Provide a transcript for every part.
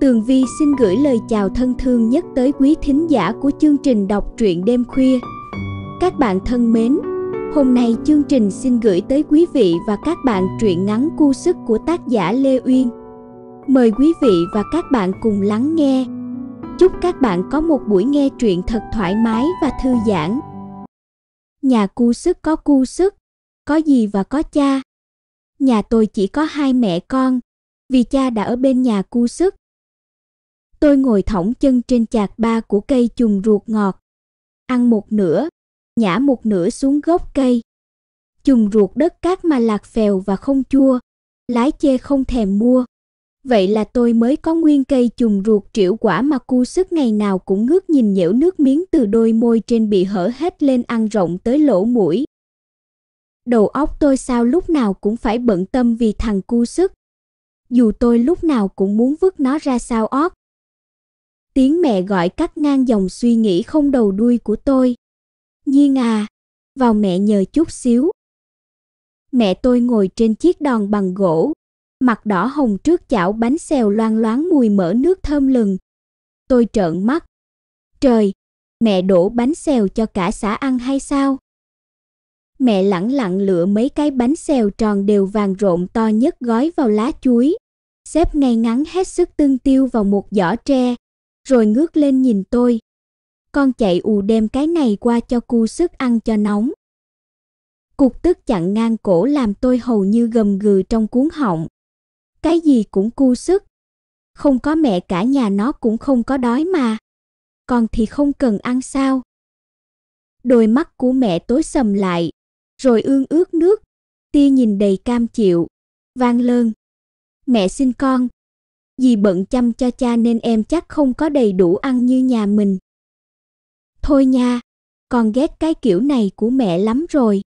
Tường Vi xin gửi lời chào thân thương nhất tới quý thính giả của chương trình đọc truyện đêm khuya. Các bạn thân mến, hôm nay chương trình xin gửi tới quý vị và các bạn truyện ngắn cu sức của tác giả Lê Uyên. Mời quý vị và các bạn cùng lắng nghe. Chúc các bạn có một buổi nghe truyện thật thoải mái và thư giãn. Nhà cu sức có cu sức, có gì và có cha. Nhà tôi chỉ có hai mẹ con, vì cha đã ở bên nhà cu sức Tôi ngồi thõng chân trên chạc ba của cây chùm ruột ngọt, ăn một nửa, nhả một nửa xuống gốc cây. chùm ruột đất cát mà lạc phèo và không chua, lái chê không thèm mua. Vậy là tôi mới có nguyên cây chùm ruột triệu quả mà cu sức ngày nào cũng ngước nhìn nhễu nước miếng từ đôi môi trên bị hở hết lên ăn rộng tới lỗ mũi. Đầu óc tôi sao lúc nào cũng phải bận tâm vì thằng cu sức. Dù tôi lúc nào cũng muốn vứt nó ra sao óc. Tiếng mẹ gọi cắt ngang dòng suy nghĩ không đầu đuôi của tôi. Nhiên à, vào mẹ nhờ chút xíu. Mẹ tôi ngồi trên chiếc đòn bằng gỗ, mặt đỏ hồng trước chảo bánh xèo loang loáng mùi mỡ nước thơm lừng. Tôi trợn mắt. Trời, mẹ đổ bánh xèo cho cả xã ăn hay sao? Mẹ lẳng lặng lựa mấy cái bánh xèo tròn đều vàng rộn to nhất gói vào lá chuối, xếp ngay ngắn hết sức tương tiêu vào một giỏ tre, rồi ngước lên nhìn tôi. Con chạy ù đem cái này qua cho cu sức ăn cho nóng. Cục tức chặn ngang cổ làm tôi hầu như gầm gừ trong cuốn họng. Cái gì cũng cu sức. Không có mẹ cả nhà nó cũng không có đói mà. Con thì không cần ăn sao. Đôi mắt của mẹ tối sầm lại, rồi ương ướt nước, tia nhìn đầy cam chịu, vang lơn. Mẹ xin con, vì bận chăm cho cha nên em chắc không có đầy đủ ăn như nhà mình. Thôi nha, con ghét cái kiểu này của mẹ lắm rồi.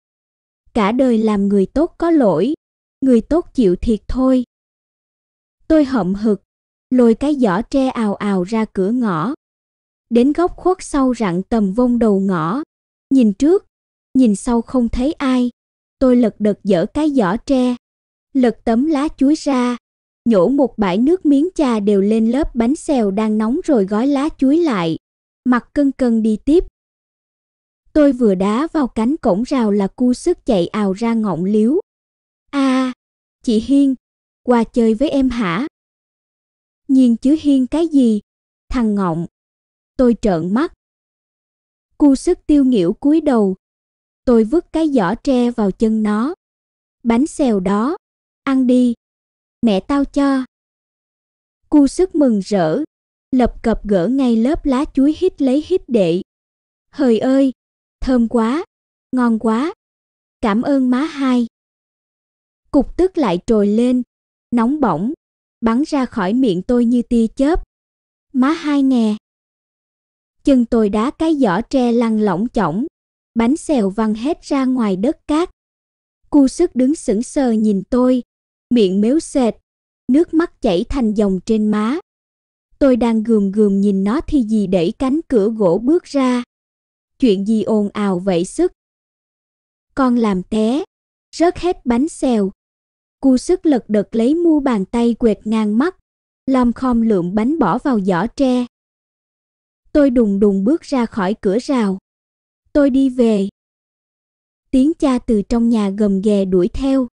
Cả đời làm người tốt có lỗi, người tốt chịu thiệt thôi. Tôi hậm hực, lôi cái giỏ tre ào ào ra cửa ngõ. Đến góc khuất sau rặng tầm vông đầu ngõ, nhìn trước, nhìn sau không thấy ai. Tôi lật đật dở cái giỏ tre, lật tấm lá chuối ra, nhổ một bãi nước miếng trà đều lên lớp bánh xèo đang nóng rồi gói lá chuối lại. Mặt cân cân đi tiếp. Tôi vừa đá vào cánh cổng rào là cu sức chạy ào ra ngọng liếu. a à, chị Hiên, qua chơi với em hả? Nhiên chứ Hiên cái gì? Thằng ngọng. Tôi trợn mắt. Cu sức tiêu nghỉu cúi đầu. Tôi vứt cái giỏ tre vào chân nó. Bánh xèo đó, ăn đi mẹ tao cho. Cu sức mừng rỡ, lập cập gỡ ngay lớp lá chuối hít lấy hít đệ. Hời ơi, thơm quá, ngon quá, cảm ơn má hai. Cục tức lại trồi lên, nóng bỏng, bắn ra khỏi miệng tôi như tia chớp. Má hai nghe, Chân tôi đá cái giỏ tre lăn lỏng chỏng, bánh xèo văng hết ra ngoài đất cát. Cu sức đứng sững sờ nhìn tôi, miệng méo sệt, nước mắt chảy thành dòng trên má. Tôi đang gườm gườm nhìn nó thì gì đẩy cánh cửa gỗ bước ra. Chuyện gì ồn ào vậy sức? Con làm té, rớt hết bánh xèo. Cu sức lật đật lấy mu bàn tay quệt ngang mắt, lom khom lượm bánh bỏ vào giỏ tre. Tôi đùng đùng bước ra khỏi cửa rào. Tôi đi về. Tiếng cha từ trong nhà gầm ghè đuổi theo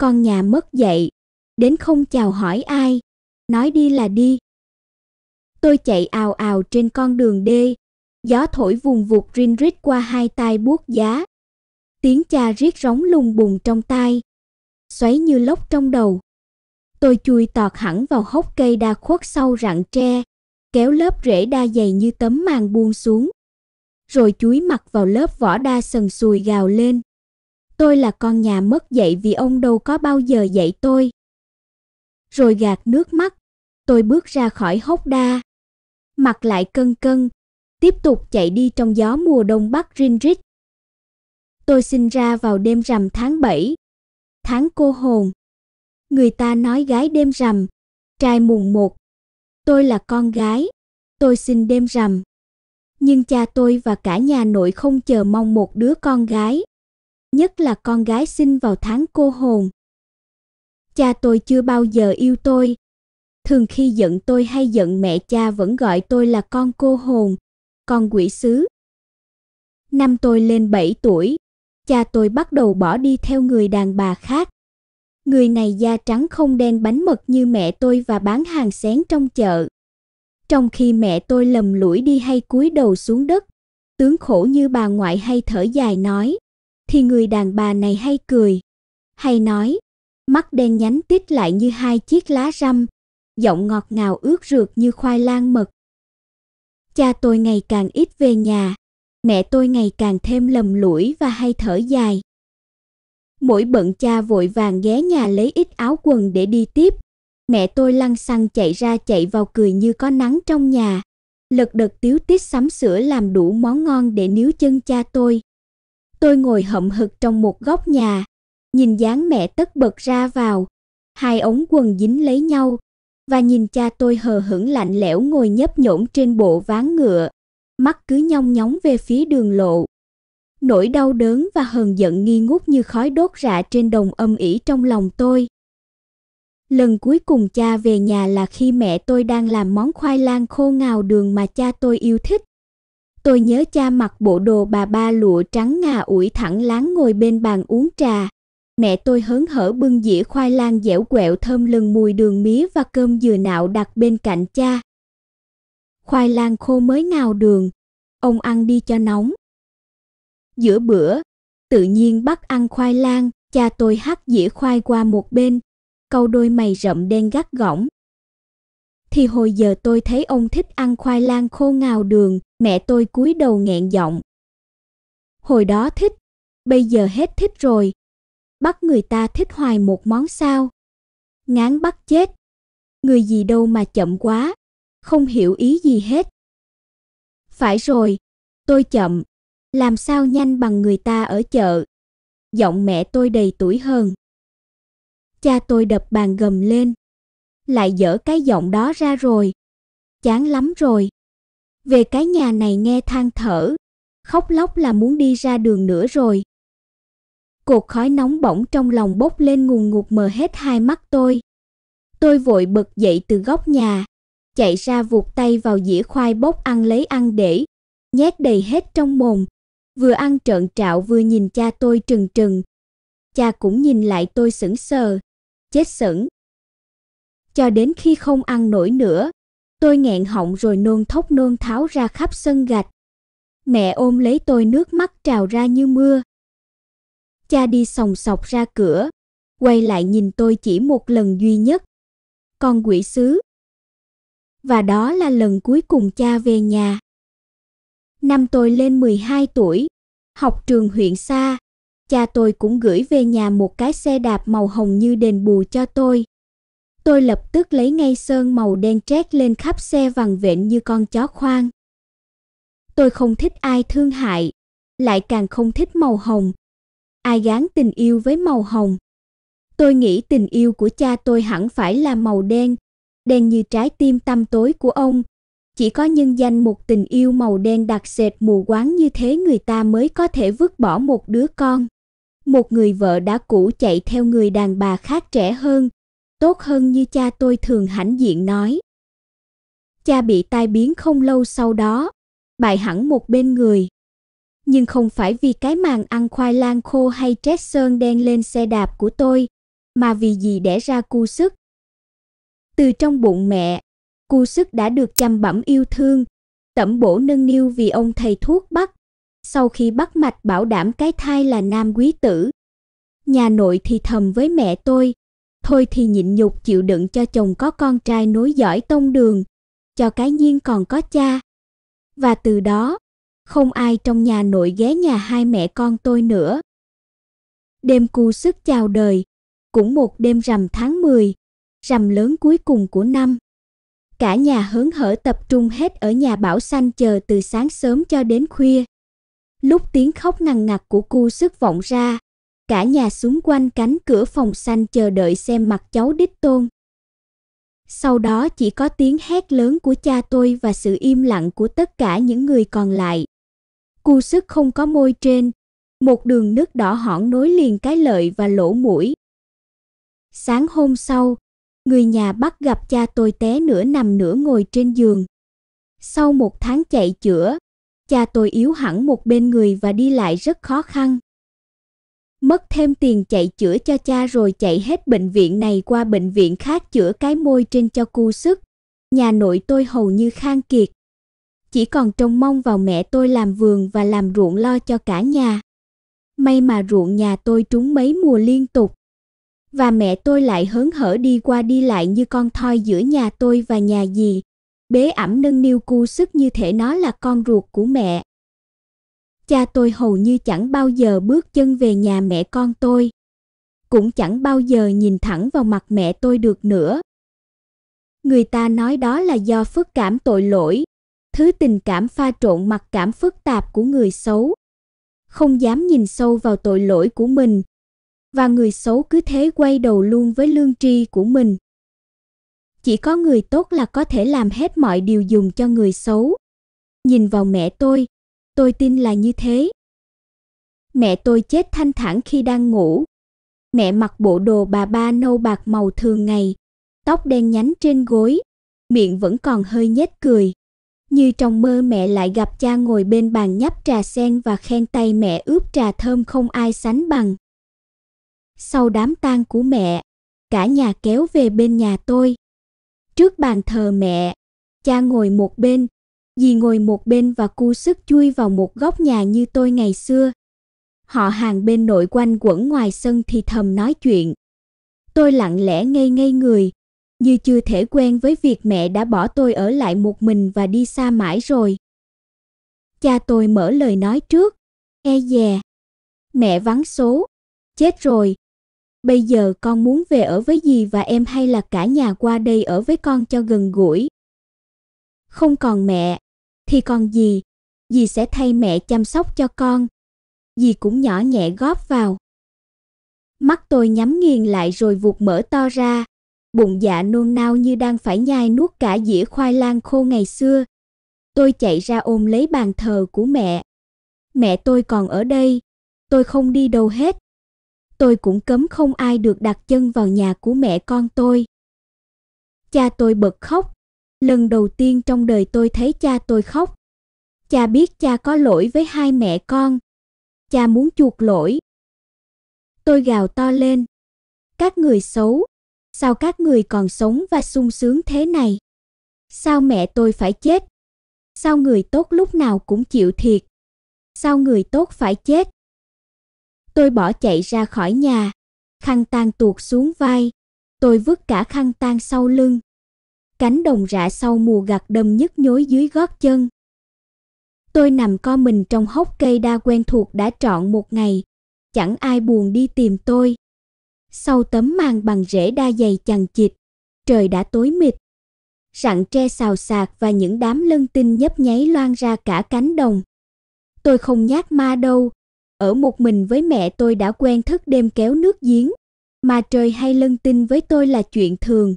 con nhà mất dậy, đến không chào hỏi ai, nói đi là đi. Tôi chạy ào ào trên con đường đê, gió thổi vùng vụt rin rít qua hai tai buốt giá. Tiếng cha riết rống lùng bùng trong tai, xoáy như lốc trong đầu. Tôi chui tọt hẳn vào hốc cây đa khuất sau rặng tre, kéo lớp rễ đa dày như tấm màn buông xuống. Rồi chuối mặt vào lớp vỏ đa sần sùi gào lên. Tôi là con nhà mất dạy vì ông đâu có bao giờ dạy tôi. Rồi gạt nước mắt, tôi bước ra khỏi hốc đa. mặc lại cân cân, tiếp tục chạy đi trong gió mùa đông bắc rinh rít. Tôi sinh ra vào đêm rằm tháng 7, tháng cô hồn. Người ta nói gái đêm rằm, trai mùng một. Tôi là con gái, tôi sinh đêm rằm. Nhưng cha tôi và cả nhà nội không chờ mong một đứa con gái nhất là con gái sinh vào tháng cô hồn. Cha tôi chưa bao giờ yêu tôi. Thường khi giận tôi hay giận mẹ cha vẫn gọi tôi là con cô hồn, con quỷ sứ. Năm tôi lên 7 tuổi, cha tôi bắt đầu bỏ đi theo người đàn bà khác. Người này da trắng không đen bánh mật như mẹ tôi và bán hàng xén trong chợ. Trong khi mẹ tôi lầm lũi đi hay cúi đầu xuống đất, tướng khổ như bà ngoại hay thở dài nói thì người đàn bà này hay cười, hay nói, mắt đen nhánh tít lại như hai chiếc lá răm, giọng ngọt ngào ướt rượt như khoai lang mật. Cha tôi ngày càng ít về nhà, mẹ tôi ngày càng thêm lầm lũi và hay thở dài. Mỗi bận cha vội vàng ghé nhà lấy ít áo quần để đi tiếp. Mẹ tôi lăn xăng chạy ra chạy vào cười như có nắng trong nhà. Lật đật tiếu tít sắm sửa làm đủ món ngon để níu chân cha tôi. Tôi ngồi hậm hực trong một góc nhà, nhìn dáng mẹ tất bật ra vào, hai ống quần dính lấy nhau và nhìn cha tôi hờ hững lạnh lẽo ngồi nhấp nhổm trên bộ ván ngựa, mắt cứ nhong nhóng về phía đường lộ. Nỗi đau đớn và hờn giận nghi ngút như khói đốt rạ trên đồng âm ỉ trong lòng tôi. Lần cuối cùng cha về nhà là khi mẹ tôi đang làm món khoai lang khô ngào đường mà cha tôi yêu thích. Tôi nhớ cha mặc bộ đồ bà ba lụa trắng ngà ủi thẳng láng ngồi bên bàn uống trà. Mẹ tôi hớn hở bưng dĩa khoai lang dẻo quẹo thơm lừng mùi đường mía và cơm dừa nạo đặt bên cạnh cha. Khoai lang khô mới ngào đường, ông ăn đi cho nóng. Giữa bữa, tự nhiên bắt ăn khoai lang, cha tôi hắt dĩa khoai qua một bên, câu đôi mày rậm đen gắt gỏng, thì hồi giờ tôi thấy ông thích ăn khoai lang khô ngào đường, mẹ tôi cúi đầu nghẹn giọng. Hồi đó thích, bây giờ hết thích rồi. Bắt người ta thích hoài một món sao? Ngán bắt chết. Người gì đâu mà chậm quá, không hiểu ý gì hết. Phải rồi, tôi chậm, làm sao nhanh bằng người ta ở chợ. Giọng mẹ tôi đầy tuổi hơn. Cha tôi đập bàn gầm lên lại dở cái giọng đó ra rồi. Chán lắm rồi. Về cái nhà này nghe than thở, khóc lóc là muốn đi ra đường nữa rồi. Cột khói nóng bỏng trong lòng bốc lên ngùn ngụt mờ hết hai mắt tôi. Tôi vội bật dậy từ góc nhà, chạy ra vụt tay vào dĩa khoai bốc ăn lấy ăn để, nhét đầy hết trong mồm. Vừa ăn trợn trạo vừa nhìn cha tôi trừng trừng. Cha cũng nhìn lại tôi sững sờ, chết sững cho đến khi không ăn nổi nữa. Tôi nghẹn họng rồi nôn thốc nôn tháo ra khắp sân gạch. Mẹ ôm lấy tôi nước mắt trào ra như mưa. Cha đi sòng sọc ra cửa, quay lại nhìn tôi chỉ một lần duy nhất. Con quỷ sứ. Và đó là lần cuối cùng cha về nhà. Năm tôi lên 12 tuổi, học trường huyện xa, cha tôi cũng gửi về nhà một cái xe đạp màu hồng như đền bù cho tôi tôi lập tức lấy ngay sơn màu đen trét lên khắp xe vằn vện như con chó khoang. Tôi không thích ai thương hại, lại càng không thích màu hồng. Ai gán tình yêu với màu hồng? Tôi nghĩ tình yêu của cha tôi hẳn phải là màu đen, đen như trái tim tăm tối của ông. Chỉ có nhân danh một tình yêu màu đen đặc sệt mù quáng như thế người ta mới có thể vứt bỏ một đứa con. Một người vợ đã cũ chạy theo người đàn bà khác trẻ hơn, tốt hơn như cha tôi thường hãnh diện nói. Cha bị tai biến không lâu sau đó, bại hẳn một bên người. Nhưng không phải vì cái màn ăn khoai lang khô hay trét sơn đen lên xe đạp của tôi, mà vì gì đẻ ra cu sức. Từ trong bụng mẹ, cu sức đã được chăm bẩm yêu thương, tẩm bổ nâng niu vì ông thầy thuốc bắt. Sau khi bắt mạch bảo đảm cái thai là nam quý tử. Nhà nội thì thầm với mẹ tôi, thôi thì nhịn nhục chịu đựng cho chồng có con trai nối dõi tông đường, cho cái nhiên còn có cha. Và từ đó, không ai trong nhà nội ghé nhà hai mẹ con tôi nữa. Đêm cu sức chào đời, cũng một đêm rằm tháng 10, rằm lớn cuối cùng của năm. Cả nhà hớn hở tập trung hết ở nhà Bảo Xanh chờ từ sáng sớm cho đến khuya. Lúc tiếng khóc nằng ngặt của cu sức vọng ra, cả nhà xuống quanh cánh cửa phòng xanh chờ đợi xem mặt cháu đích tôn. Sau đó chỉ có tiếng hét lớn của cha tôi và sự im lặng của tất cả những người còn lại. Cu sức không có môi trên, một đường nước đỏ hỏn nối liền cái lợi và lỗ mũi. Sáng hôm sau, người nhà bắt gặp cha tôi té nửa nằm nửa ngồi trên giường. Sau một tháng chạy chữa, cha tôi yếu hẳn một bên người và đi lại rất khó khăn mất thêm tiền chạy chữa cho cha rồi chạy hết bệnh viện này qua bệnh viện khác chữa cái môi trên cho cu sức. Nhà nội tôi hầu như khang kiệt. Chỉ còn trông mong vào mẹ tôi làm vườn và làm ruộng lo cho cả nhà. May mà ruộng nhà tôi trúng mấy mùa liên tục. Và mẹ tôi lại hớn hở đi qua đi lại như con thoi giữa nhà tôi và nhà dì. Bế ẩm nâng niu cu sức như thể nó là con ruột của mẹ cha tôi hầu như chẳng bao giờ bước chân về nhà mẹ con tôi cũng chẳng bao giờ nhìn thẳng vào mặt mẹ tôi được nữa người ta nói đó là do phức cảm tội lỗi thứ tình cảm pha trộn mặc cảm phức tạp của người xấu không dám nhìn sâu vào tội lỗi của mình và người xấu cứ thế quay đầu luôn với lương tri của mình chỉ có người tốt là có thể làm hết mọi điều dùng cho người xấu nhìn vào mẹ tôi Tôi tin là như thế. Mẹ tôi chết thanh thản khi đang ngủ. Mẹ mặc bộ đồ bà ba nâu bạc màu thường ngày, tóc đen nhánh trên gối, miệng vẫn còn hơi nhếch cười. Như trong mơ mẹ lại gặp cha ngồi bên bàn nhấp trà sen và khen tay mẹ ướp trà thơm không ai sánh bằng. Sau đám tang của mẹ, cả nhà kéo về bên nhà tôi. Trước bàn thờ mẹ, cha ngồi một bên, dì ngồi một bên và cu sức chui vào một góc nhà như tôi ngày xưa. Họ hàng bên nội quanh quẩn ngoài sân thì thầm nói chuyện. Tôi lặng lẽ ngây ngây người, như chưa thể quen với việc mẹ đã bỏ tôi ở lại một mình và đi xa mãi rồi. Cha tôi mở lời nói trước, e dè. Mẹ vắng số, chết rồi. Bây giờ con muốn về ở với dì và em hay là cả nhà qua đây ở với con cho gần gũi không còn mẹ thì còn gì dì sẽ thay mẹ chăm sóc cho con dì cũng nhỏ nhẹ góp vào mắt tôi nhắm nghiền lại rồi vụt mở to ra bụng dạ nôn nao như đang phải nhai nuốt cả dĩa khoai lang khô ngày xưa tôi chạy ra ôm lấy bàn thờ của mẹ mẹ tôi còn ở đây tôi không đi đâu hết tôi cũng cấm không ai được đặt chân vào nhà của mẹ con tôi cha tôi bật khóc lần đầu tiên trong đời tôi thấy cha tôi khóc cha biết cha có lỗi với hai mẹ con cha muốn chuộc lỗi tôi gào to lên các người xấu sao các người còn sống và sung sướng thế này sao mẹ tôi phải chết sao người tốt lúc nào cũng chịu thiệt sao người tốt phải chết tôi bỏ chạy ra khỏi nhà khăn tang tuột xuống vai tôi vứt cả khăn tang sau lưng cánh đồng rạ sau mùa gặt đâm nhức nhối dưới gót chân. Tôi nằm co mình trong hốc cây đa quen thuộc đã trọn một ngày, chẳng ai buồn đi tìm tôi. Sau tấm màn bằng rễ đa dày chằng chịt, trời đã tối mịt. Rặng tre xào xạc và những đám lân tinh nhấp nháy loan ra cả cánh đồng. Tôi không nhát ma đâu, ở một mình với mẹ tôi đã quen thức đêm kéo nước giếng, mà trời hay lân tinh với tôi là chuyện thường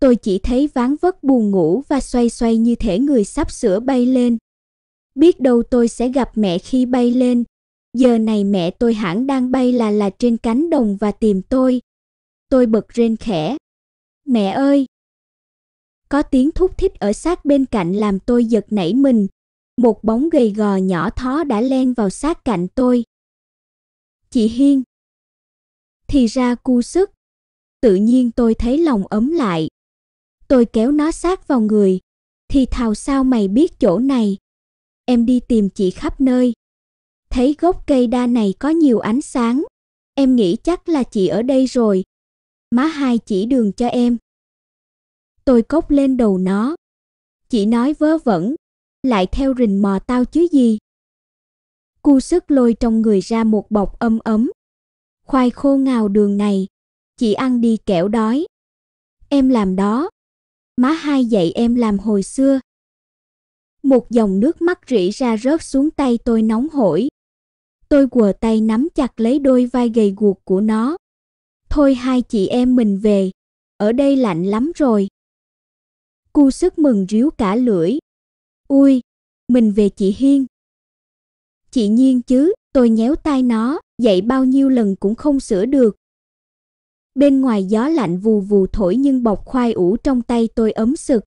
tôi chỉ thấy ván vất buồn ngủ và xoay xoay như thể người sắp sửa bay lên. Biết đâu tôi sẽ gặp mẹ khi bay lên. Giờ này mẹ tôi hẳn đang bay là là trên cánh đồng và tìm tôi. Tôi bật rên khẽ. Mẹ ơi! Có tiếng thúc thích ở sát bên cạnh làm tôi giật nảy mình. Một bóng gầy gò nhỏ thó đã len vào sát cạnh tôi. Chị Hiên! Thì ra cu sức. Tự nhiên tôi thấy lòng ấm lại Tôi kéo nó sát vào người. Thì thào sao mày biết chỗ này? Em đi tìm chị khắp nơi. Thấy gốc cây đa này có nhiều ánh sáng. Em nghĩ chắc là chị ở đây rồi. Má hai chỉ đường cho em. Tôi cốc lên đầu nó. Chị nói vớ vẩn. Lại theo rình mò tao chứ gì? Cu sức lôi trong người ra một bọc âm ấm. Khoai khô ngào đường này. Chị ăn đi kẻo đói. Em làm đó má hai dạy em làm hồi xưa. Một dòng nước mắt rỉ ra rớt xuống tay tôi nóng hổi. Tôi quờ tay nắm chặt lấy đôi vai gầy guộc của nó. Thôi hai chị em mình về, ở đây lạnh lắm rồi. Cu sức mừng ríu cả lưỡi. Ui, mình về chị Hiên. Chị Nhiên chứ, tôi nhéo tay nó, dạy bao nhiêu lần cũng không sửa được. Bên ngoài gió lạnh vù vù thổi nhưng bọc khoai ủ trong tay tôi ấm sực.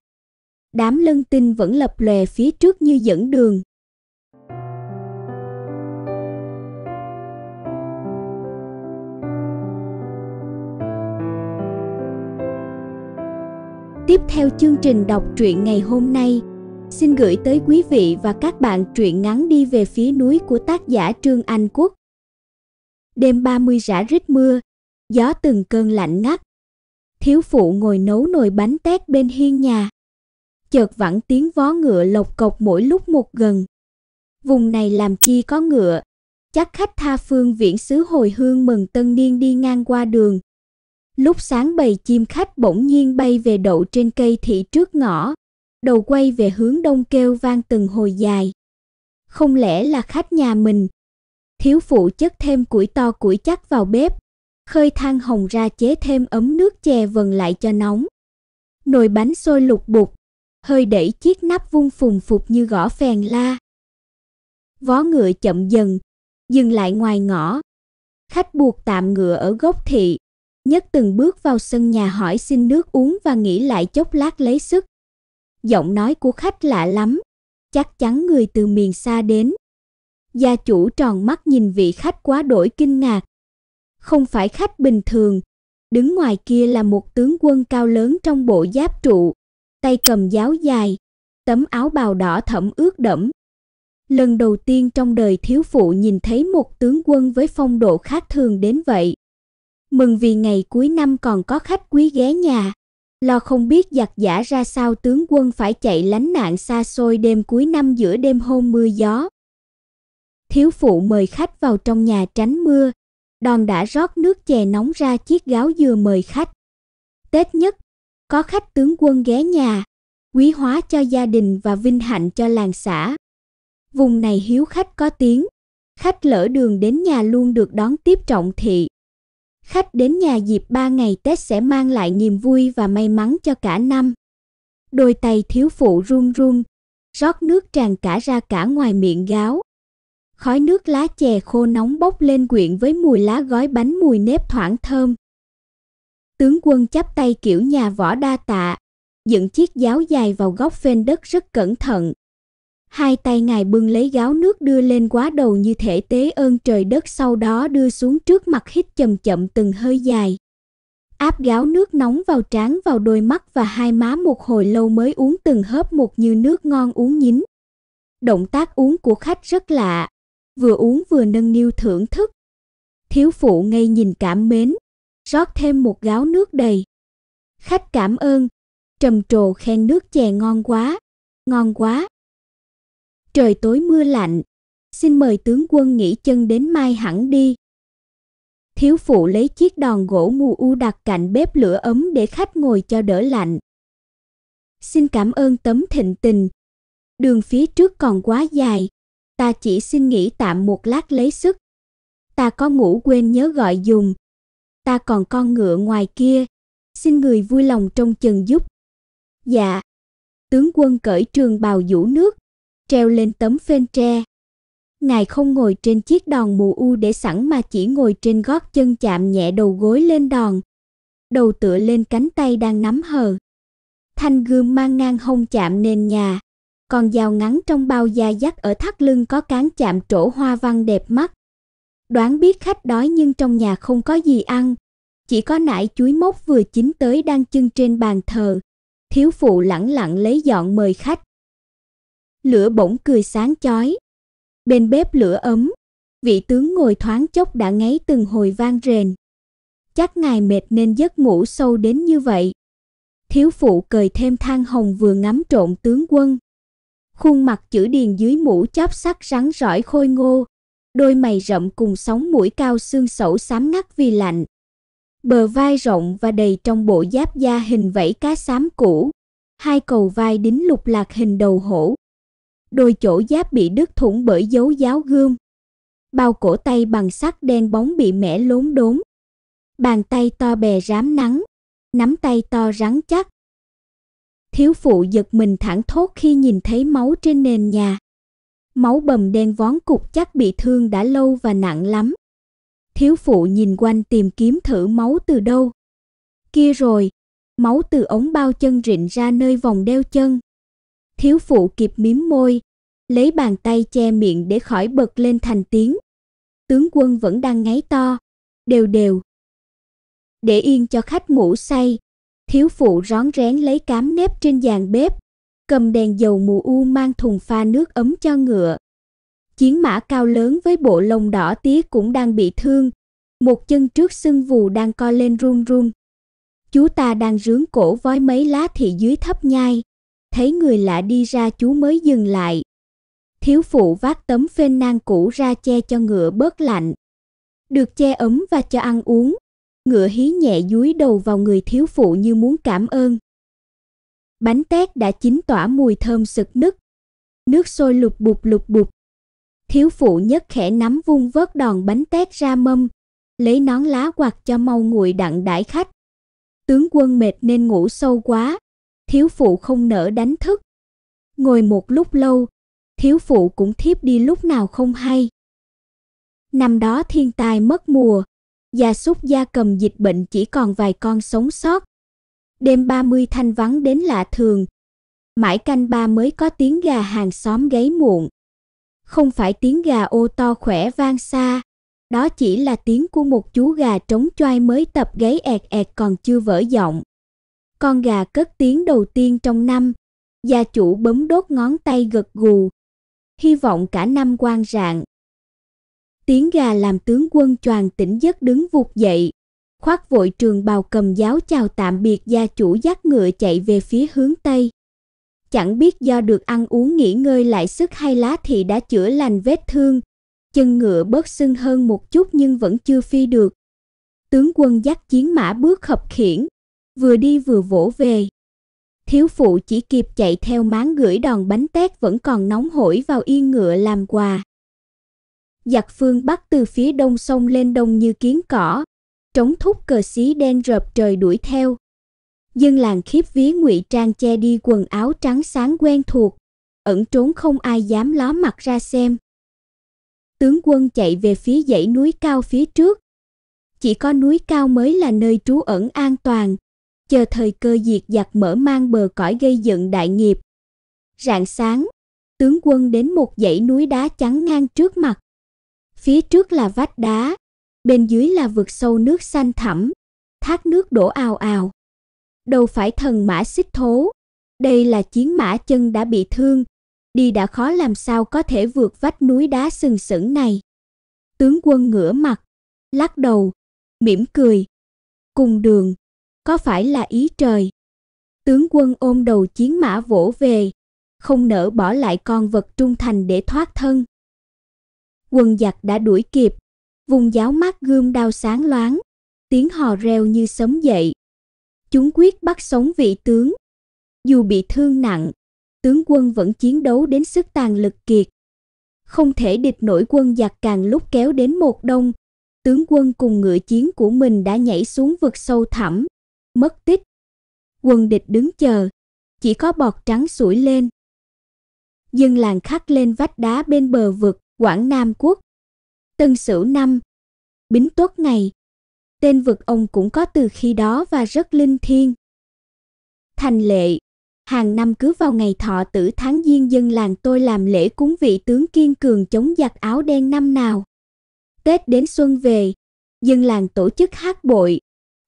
Đám lân tinh vẫn lập lòe phía trước như dẫn đường. Tiếp theo chương trình đọc truyện ngày hôm nay, xin gửi tới quý vị và các bạn truyện ngắn đi về phía núi của tác giả Trương Anh Quốc. Đêm 30 rã rít mưa, gió từng cơn lạnh ngắt. Thiếu phụ ngồi nấu nồi bánh tét bên hiên nhà. Chợt vẳng tiếng vó ngựa lộc cộc mỗi lúc một gần. Vùng này làm chi có ngựa, chắc khách tha phương viễn xứ hồi hương mừng tân niên đi ngang qua đường. Lúc sáng bầy chim khách bỗng nhiên bay về đậu trên cây thị trước ngõ, đầu quay về hướng đông kêu vang từng hồi dài. Không lẽ là khách nhà mình? Thiếu phụ chất thêm củi to củi chắc vào bếp, khơi than hồng ra chế thêm ấm nước chè vần lại cho nóng. Nồi bánh sôi lục bục, hơi đẩy chiếc nắp vung phùng phục như gõ phèn la. Vó ngựa chậm dần, dừng lại ngoài ngõ. Khách buộc tạm ngựa ở gốc thị, nhất từng bước vào sân nhà hỏi xin nước uống và nghĩ lại chốc lát lấy sức. Giọng nói của khách lạ lắm, chắc chắn người từ miền xa đến. Gia chủ tròn mắt nhìn vị khách quá đổi kinh ngạc, không phải khách bình thường. Đứng ngoài kia là một tướng quân cao lớn trong bộ giáp trụ, tay cầm giáo dài, tấm áo bào đỏ thẫm ướt đẫm. Lần đầu tiên trong đời thiếu phụ nhìn thấy một tướng quân với phong độ khác thường đến vậy. Mừng vì ngày cuối năm còn có khách quý ghé nhà, lo không biết giặc giả ra sao tướng quân phải chạy lánh nạn xa xôi đêm cuối năm giữa đêm hôm mưa gió. Thiếu phụ mời khách vào trong nhà tránh mưa, Đòn đã rót nước chè nóng ra chiếc gáo dừa mời khách. Tết nhất, có khách tướng quân ghé nhà, quý hóa cho gia đình và vinh hạnh cho làng xã. Vùng này hiếu khách có tiếng, khách lỡ đường đến nhà luôn được đón tiếp trọng thị. Khách đến nhà dịp ba ngày Tết sẽ mang lại niềm vui và may mắn cho cả năm. Đôi tay thiếu phụ run run, rót nước tràn cả ra cả ngoài miệng gáo. Khói nước lá chè khô nóng bốc lên quyện với mùi lá gói bánh mùi nếp thoảng thơm. Tướng quân chắp tay kiểu nhà võ đa tạ, dựng chiếc giáo dài vào góc phên đất rất cẩn thận. Hai tay ngài bưng lấy gáo nước đưa lên quá đầu như thể tế ơn trời đất sau đó đưa xuống trước mặt hít chậm chậm từng hơi dài. Áp gáo nước nóng vào trán vào đôi mắt và hai má một hồi lâu mới uống từng hớp một như nước ngon uống nhín. Động tác uống của khách rất lạ, vừa uống vừa nâng niu thưởng thức. Thiếu phụ ngây nhìn cảm mến, rót thêm một gáo nước đầy. Khách cảm ơn, trầm trồ khen nước chè ngon quá, ngon quá. Trời tối mưa lạnh, xin mời tướng quân nghỉ chân đến mai hẳn đi. Thiếu phụ lấy chiếc đòn gỗ mù u đặt cạnh bếp lửa ấm để khách ngồi cho đỡ lạnh. Xin cảm ơn tấm thịnh tình. Đường phía trước còn quá dài, ta chỉ xin nghỉ tạm một lát lấy sức. Ta có ngủ quên nhớ gọi dùng. Ta còn con ngựa ngoài kia, xin người vui lòng trông chừng giúp. Dạ. Tướng quân cởi trường bào vũ nước, treo lên tấm phên tre. Ngài không ngồi trên chiếc đòn mù u để sẵn mà chỉ ngồi trên gót chân chạm nhẹ đầu gối lên đòn, đầu tựa lên cánh tay đang nắm hờ. Thanh gươm mang ngang hông chạm nền nhà. Còn dao ngắn trong bao da dắt ở thắt lưng có cán chạm trổ hoa văn đẹp mắt. Đoán biết khách đói nhưng trong nhà không có gì ăn, chỉ có nải chuối mốc vừa chín tới đang chưng trên bàn thờ. Thiếu phụ lẳng lặng lấy dọn mời khách. Lửa bỗng cười sáng chói. Bên bếp lửa ấm, vị tướng ngồi thoáng chốc đã ngáy từng hồi vang rền. Chắc ngài mệt nên giấc ngủ sâu đến như vậy. Thiếu phụ cười thêm than hồng vừa ngắm trộn tướng quân khuôn mặt chữ điền dưới mũ chóp sắc rắn rỏi khôi ngô, đôi mày rậm cùng sóng mũi cao xương sẩu xám ngắt vì lạnh. Bờ vai rộng và đầy trong bộ giáp da hình vảy cá xám cũ, hai cầu vai đính lục lạc hình đầu hổ. Đôi chỗ giáp bị đứt thủng bởi dấu giáo gươm. Bao cổ tay bằng sắt đen bóng bị mẻ lốn đốn. Bàn tay to bè rám nắng, nắm tay to rắn chắc, Thiếu phụ giật mình thẳng thốt khi nhìn thấy máu trên nền nhà. Máu bầm đen vón cục chắc bị thương đã lâu và nặng lắm. Thiếu phụ nhìn quanh tìm kiếm thử máu từ đâu. Kia rồi, máu từ ống bao chân rịn ra nơi vòng đeo chân. Thiếu phụ kịp miếm môi, lấy bàn tay che miệng để khỏi bật lên thành tiếng. Tướng quân vẫn đang ngáy to, đều đều. Để yên cho khách ngủ say, Thiếu phụ rón rén lấy cám nếp trên giàn bếp, cầm đèn dầu mù u mang thùng pha nước ấm cho ngựa. Chiến mã cao lớn với bộ lông đỏ tía cũng đang bị thương, một chân trước sưng vù đang co lên run run. Chú ta đang rướng cổ vói mấy lá thị dưới thấp nhai, thấy người lạ đi ra chú mới dừng lại. Thiếu phụ vác tấm phên nang cũ ra che cho ngựa bớt lạnh. Được che ấm và cho ăn uống ngựa hí nhẹ dúi đầu vào người thiếu phụ như muốn cảm ơn. Bánh tét đã chín tỏa mùi thơm sực nức. Nước sôi lục bụp lục bụp. Thiếu phụ nhất khẽ nắm vung vớt đòn bánh tét ra mâm, lấy nón lá quạt cho mau nguội đặng đãi khách. Tướng quân mệt nên ngủ sâu quá, thiếu phụ không nỡ đánh thức. Ngồi một lúc lâu, thiếu phụ cũng thiếp đi lúc nào không hay. Năm đó thiên tai mất mùa, gia súc gia cầm dịch bệnh chỉ còn vài con sống sót. Đêm 30 thanh vắng đến lạ thường. Mãi canh ba mới có tiếng gà hàng xóm gáy muộn. Không phải tiếng gà ô to khỏe vang xa, đó chỉ là tiếng của một chú gà trống choai mới tập gáy ẹt ẹt còn chưa vỡ giọng. Con gà cất tiếng đầu tiên trong năm, gia chủ bấm đốt ngón tay gật gù. Hy vọng cả năm quan rạng. Tiếng gà làm tướng quân choàng tỉnh giấc đứng vụt dậy. Khoác vội trường bào cầm giáo chào tạm biệt gia chủ dắt ngựa chạy về phía hướng Tây. Chẳng biết do được ăn uống nghỉ ngơi lại sức hay lá thì đã chữa lành vết thương. Chân ngựa bớt sưng hơn một chút nhưng vẫn chưa phi được. Tướng quân dắt chiến mã bước khập khiển, vừa đi vừa vỗ về. Thiếu phụ chỉ kịp chạy theo máng gửi đòn bánh tét vẫn còn nóng hổi vào yên ngựa làm quà giặc phương Bắc từ phía đông sông lên đông như kiến cỏ, trống thúc cờ xí đen rợp trời đuổi theo. Dân làng khiếp vía ngụy trang che đi quần áo trắng sáng quen thuộc, ẩn trốn không ai dám ló mặt ra xem. Tướng quân chạy về phía dãy núi cao phía trước. Chỉ có núi cao mới là nơi trú ẩn an toàn, chờ thời cơ diệt giặc mở mang bờ cõi gây dựng đại nghiệp. Rạng sáng, tướng quân đến một dãy núi đá trắng ngang trước mặt. Phía trước là vách đá, bên dưới là vực sâu nước xanh thẳm, thác nước đổ ào ào. Đâu phải thần mã xích thố, đây là chiến mã chân đã bị thương, đi đã khó làm sao có thể vượt vách núi đá sừng sững này. Tướng quân ngửa mặt, lắc đầu, mỉm cười. Cùng đường, có phải là ý trời? Tướng quân ôm đầu chiến mã vỗ về, không nỡ bỏ lại con vật trung thành để thoát thân. Quân giặc đã đuổi kịp, vùng giáo mát gươm đao sáng loáng, tiếng hò reo như sấm dậy. Chúng quyết bắt sống vị tướng. Dù bị thương nặng, tướng quân vẫn chiến đấu đến sức tàn lực kiệt. Không thể địch nổi quân giặc càng lúc kéo đến một đông, tướng quân cùng ngựa chiến của mình đã nhảy xuống vực sâu thẳm, mất tích. Quân địch đứng chờ, chỉ có bọt trắng sủi lên. Dân làng khắc lên vách đá bên bờ vực, Quảng Nam Quốc, Tân Sửu năm, Bính Tuất ngày. Tên vực ông cũng có từ khi đó và rất linh thiêng. Thành lệ, hàng năm cứ vào ngày thọ tử tháng giêng dân làng tôi làm lễ cúng vị tướng kiên cường chống giặc áo đen năm nào. Tết đến xuân về, dân làng tổ chức hát bội.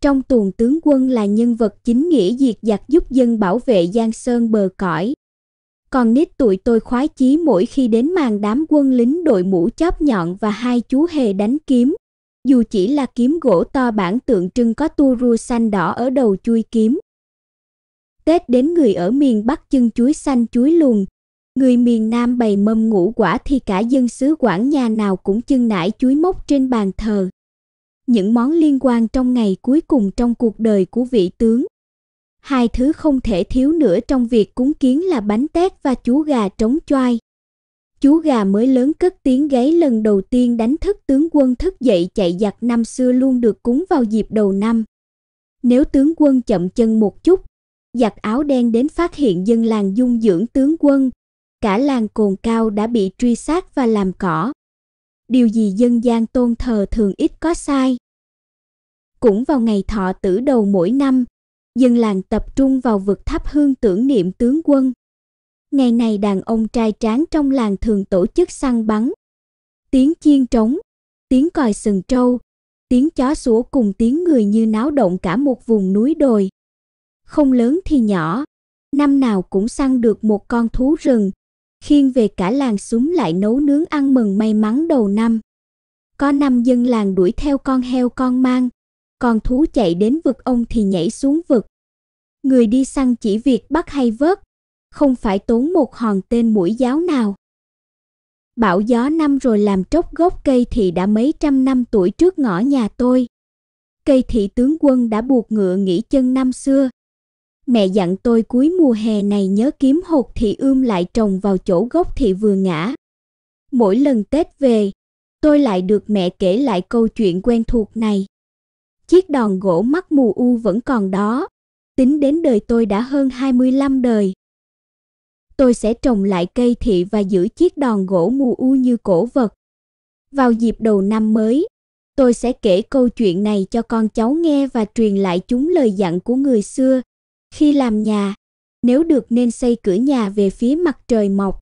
Trong tuồng tướng quân là nhân vật chính nghĩa diệt giặc giúp dân bảo vệ Giang Sơn bờ cõi. Còn nít tụi tôi khoái chí mỗi khi đến màn đám quân lính đội mũ chóp nhọn và hai chú hề đánh kiếm. Dù chỉ là kiếm gỗ to bản tượng trưng có tu rua xanh đỏ ở đầu chui kiếm. Tết đến người ở miền Bắc chân chuối xanh chuối luồn, người miền Nam bày mâm ngũ quả thì cả dân xứ Quảng nhà nào cũng chân nải chuối mốc trên bàn thờ. Những món liên quan trong ngày cuối cùng trong cuộc đời của vị tướng Hai thứ không thể thiếu nữa trong việc cúng kiến là bánh tét và chú gà trống choai. Chú gà mới lớn cất tiếng gáy lần đầu tiên đánh thức tướng quân thức dậy chạy giặc năm xưa luôn được cúng vào dịp đầu năm. Nếu tướng quân chậm chân một chút, giặc áo đen đến phát hiện dân làng dung dưỡng tướng quân, cả làng cồn cao đã bị truy sát và làm cỏ. Điều gì dân gian tôn thờ thường ít có sai. Cũng vào ngày thọ tử đầu mỗi năm, dân làng tập trung vào vực tháp hương tưởng niệm tướng quân. Ngày này đàn ông trai tráng trong làng thường tổ chức săn bắn. Tiếng chiên trống, tiếng còi sừng trâu, tiếng chó sủa cùng tiếng người như náo động cả một vùng núi đồi. Không lớn thì nhỏ, năm nào cũng săn được một con thú rừng, khiên về cả làng súng lại nấu nướng ăn mừng may mắn đầu năm. Có năm dân làng đuổi theo con heo con mang, con thú chạy đến vực ông thì nhảy xuống vực. Người đi săn chỉ việc bắt hay vớt, không phải tốn một hòn tên mũi giáo nào. Bão gió năm rồi làm trốc gốc cây thì đã mấy trăm năm tuổi trước ngõ nhà tôi. Cây thị tướng quân đã buộc ngựa nghỉ chân năm xưa. Mẹ dặn tôi cuối mùa hè này nhớ kiếm hột thị ươm lại trồng vào chỗ gốc thị vừa ngã. Mỗi lần Tết về, tôi lại được mẹ kể lại câu chuyện quen thuộc này chiếc đòn gỗ mắt mù u vẫn còn đó. Tính đến đời tôi đã hơn 25 đời. Tôi sẽ trồng lại cây thị và giữ chiếc đòn gỗ mù u như cổ vật. Vào dịp đầu năm mới, tôi sẽ kể câu chuyện này cho con cháu nghe và truyền lại chúng lời dặn của người xưa. Khi làm nhà, nếu được nên xây cửa nhà về phía mặt trời mọc.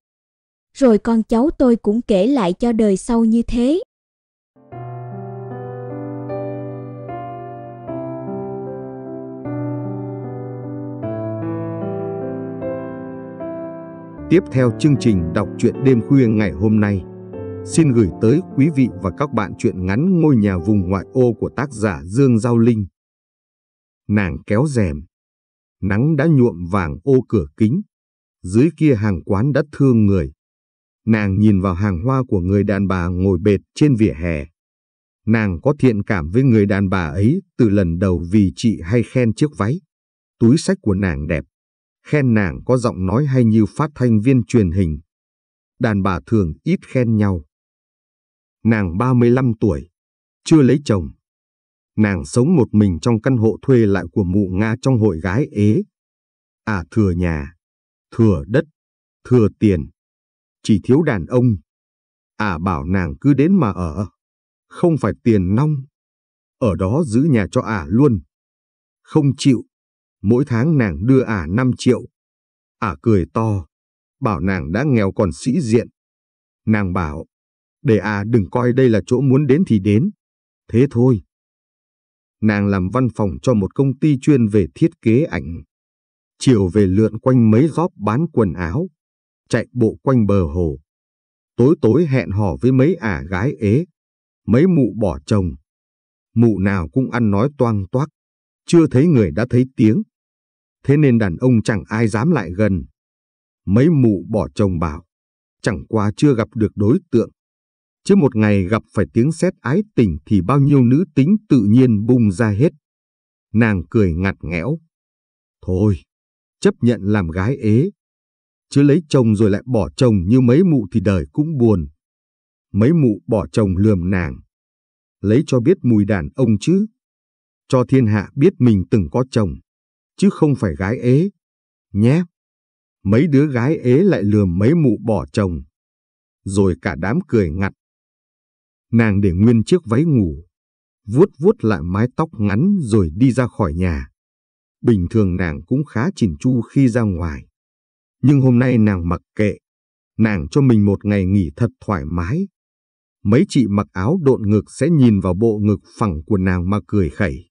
Rồi con cháu tôi cũng kể lại cho đời sau như thế. tiếp theo chương trình đọc truyện đêm khuya ngày hôm nay. Xin gửi tới quý vị và các bạn truyện ngắn Ngôi nhà vùng ngoại ô của tác giả Dương Giao Linh. Nàng kéo rèm. Nắng đã nhuộm vàng ô cửa kính. Dưới kia hàng quán đã thương người. Nàng nhìn vào hàng hoa của người đàn bà ngồi bệt trên vỉa hè. Nàng có thiện cảm với người đàn bà ấy từ lần đầu vì chị hay khen chiếc váy. Túi sách của nàng đẹp khen nàng có giọng nói hay như phát thanh viên truyền hình. Đàn bà thường ít khen nhau. Nàng 35 tuổi, chưa lấy chồng. Nàng sống một mình trong căn hộ thuê lại của mụ Nga trong hội gái ế. À thừa nhà, thừa đất, thừa tiền. Chỉ thiếu đàn ông. À bảo nàng cứ đến mà ở. Không phải tiền nong. Ở đó giữ nhà cho à luôn. Không chịu mỗi tháng nàng đưa ả à 5 triệu. Ả à cười to, bảo nàng đã nghèo còn sĩ diện. Nàng bảo, để à đừng coi đây là chỗ muốn đến thì đến. Thế thôi. Nàng làm văn phòng cho một công ty chuyên về thiết kế ảnh. Chiều về lượn quanh mấy góp bán quần áo, chạy bộ quanh bờ hồ. Tối tối hẹn hò với mấy ả à gái ế, mấy mụ bỏ chồng. Mụ nào cũng ăn nói toang toác, chưa thấy người đã thấy tiếng. Thế nên đàn ông chẳng ai dám lại gần. Mấy mụ bỏ chồng bảo, chẳng qua chưa gặp được đối tượng. Chứ một ngày gặp phải tiếng sét ái tình thì bao nhiêu nữ tính tự nhiên bung ra hết. Nàng cười ngặt nghẽo. Thôi, chấp nhận làm gái ế. Chứ lấy chồng rồi lại bỏ chồng như mấy mụ thì đời cũng buồn. Mấy mụ bỏ chồng lườm nàng. Lấy cho biết mùi đàn ông chứ cho thiên hạ biết mình từng có chồng, chứ không phải gái ế, nhé. Mấy đứa gái ế lại lừa mấy mụ bỏ chồng. Rồi cả đám cười ngặt. Nàng để nguyên chiếc váy ngủ, vuốt vuốt lại mái tóc ngắn rồi đi ra khỏi nhà. Bình thường nàng cũng khá chỉnh chu khi ra ngoài. Nhưng hôm nay nàng mặc kệ, nàng cho mình một ngày nghỉ thật thoải mái. Mấy chị mặc áo độn ngực sẽ nhìn vào bộ ngực phẳng của nàng mà cười khẩy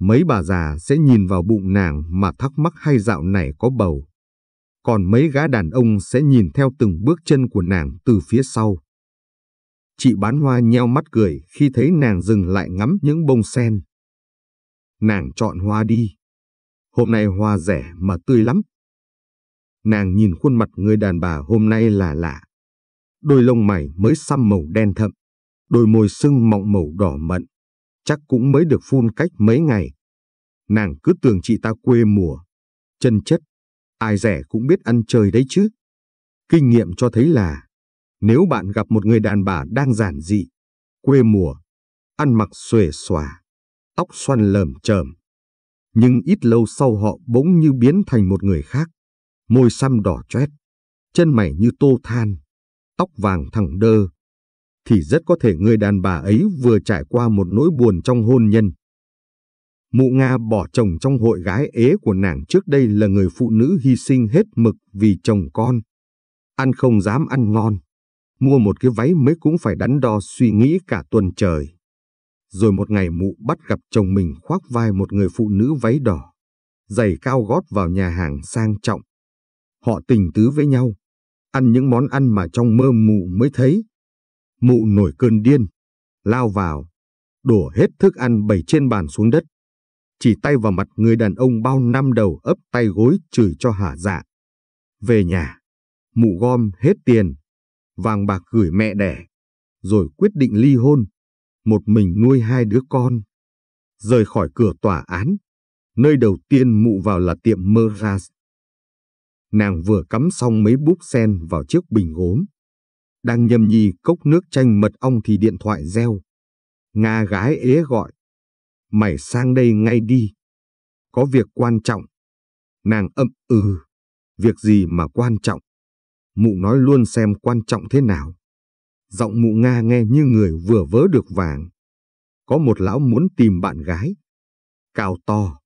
mấy bà già sẽ nhìn vào bụng nàng mà thắc mắc hay dạo này có bầu. Còn mấy gã đàn ông sẽ nhìn theo từng bước chân của nàng từ phía sau. Chị bán hoa nheo mắt cười khi thấy nàng dừng lại ngắm những bông sen. Nàng chọn hoa đi. Hôm nay hoa rẻ mà tươi lắm. Nàng nhìn khuôn mặt người đàn bà hôm nay là lạ. Đôi lông mày mới xăm màu đen thậm, đôi môi sưng mọng màu đỏ mận chắc cũng mới được phun cách mấy ngày. Nàng cứ tưởng chị ta quê mùa, chân chất, ai rẻ cũng biết ăn chơi đấy chứ. Kinh nghiệm cho thấy là, nếu bạn gặp một người đàn bà đang giản dị, quê mùa, ăn mặc xuề xòa, tóc xoăn lờm chởm, nhưng ít lâu sau họ bỗng như biến thành một người khác, môi xăm đỏ chét, chân mày như tô than, tóc vàng thẳng đơ, thì rất có thể người đàn bà ấy vừa trải qua một nỗi buồn trong hôn nhân. Mụ Nga bỏ chồng trong hội gái ế của nàng trước đây là người phụ nữ hy sinh hết mực vì chồng con. Ăn không dám ăn ngon. Mua một cái váy mới cũng phải đắn đo suy nghĩ cả tuần trời. Rồi một ngày mụ bắt gặp chồng mình khoác vai một người phụ nữ váy đỏ, giày cao gót vào nhà hàng sang trọng. Họ tình tứ với nhau, ăn những món ăn mà trong mơ mụ mới thấy mụ nổi cơn điên, lao vào, đổ hết thức ăn bày trên bàn xuống đất. Chỉ tay vào mặt người đàn ông bao năm đầu ấp tay gối chửi cho hả dạ. Về nhà, mụ gom hết tiền, vàng bạc gửi mẹ đẻ, rồi quyết định ly hôn, một mình nuôi hai đứa con. Rời khỏi cửa tòa án, nơi đầu tiên mụ vào là tiệm Meras. Nàng vừa cắm xong mấy búp sen vào chiếc bình gốm, đang nhâm nhi cốc nước chanh mật ong thì điện thoại reo. Nga gái ế gọi. Mày sang đây ngay đi. Có việc quan trọng. Nàng ậm ừ. Việc gì mà quan trọng? Mụ nói luôn xem quan trọng thế nào. Giọng mụ Nga nghe như người vừa vớ được vàng. Có một lão muốn tìm bạn gái. Cao to,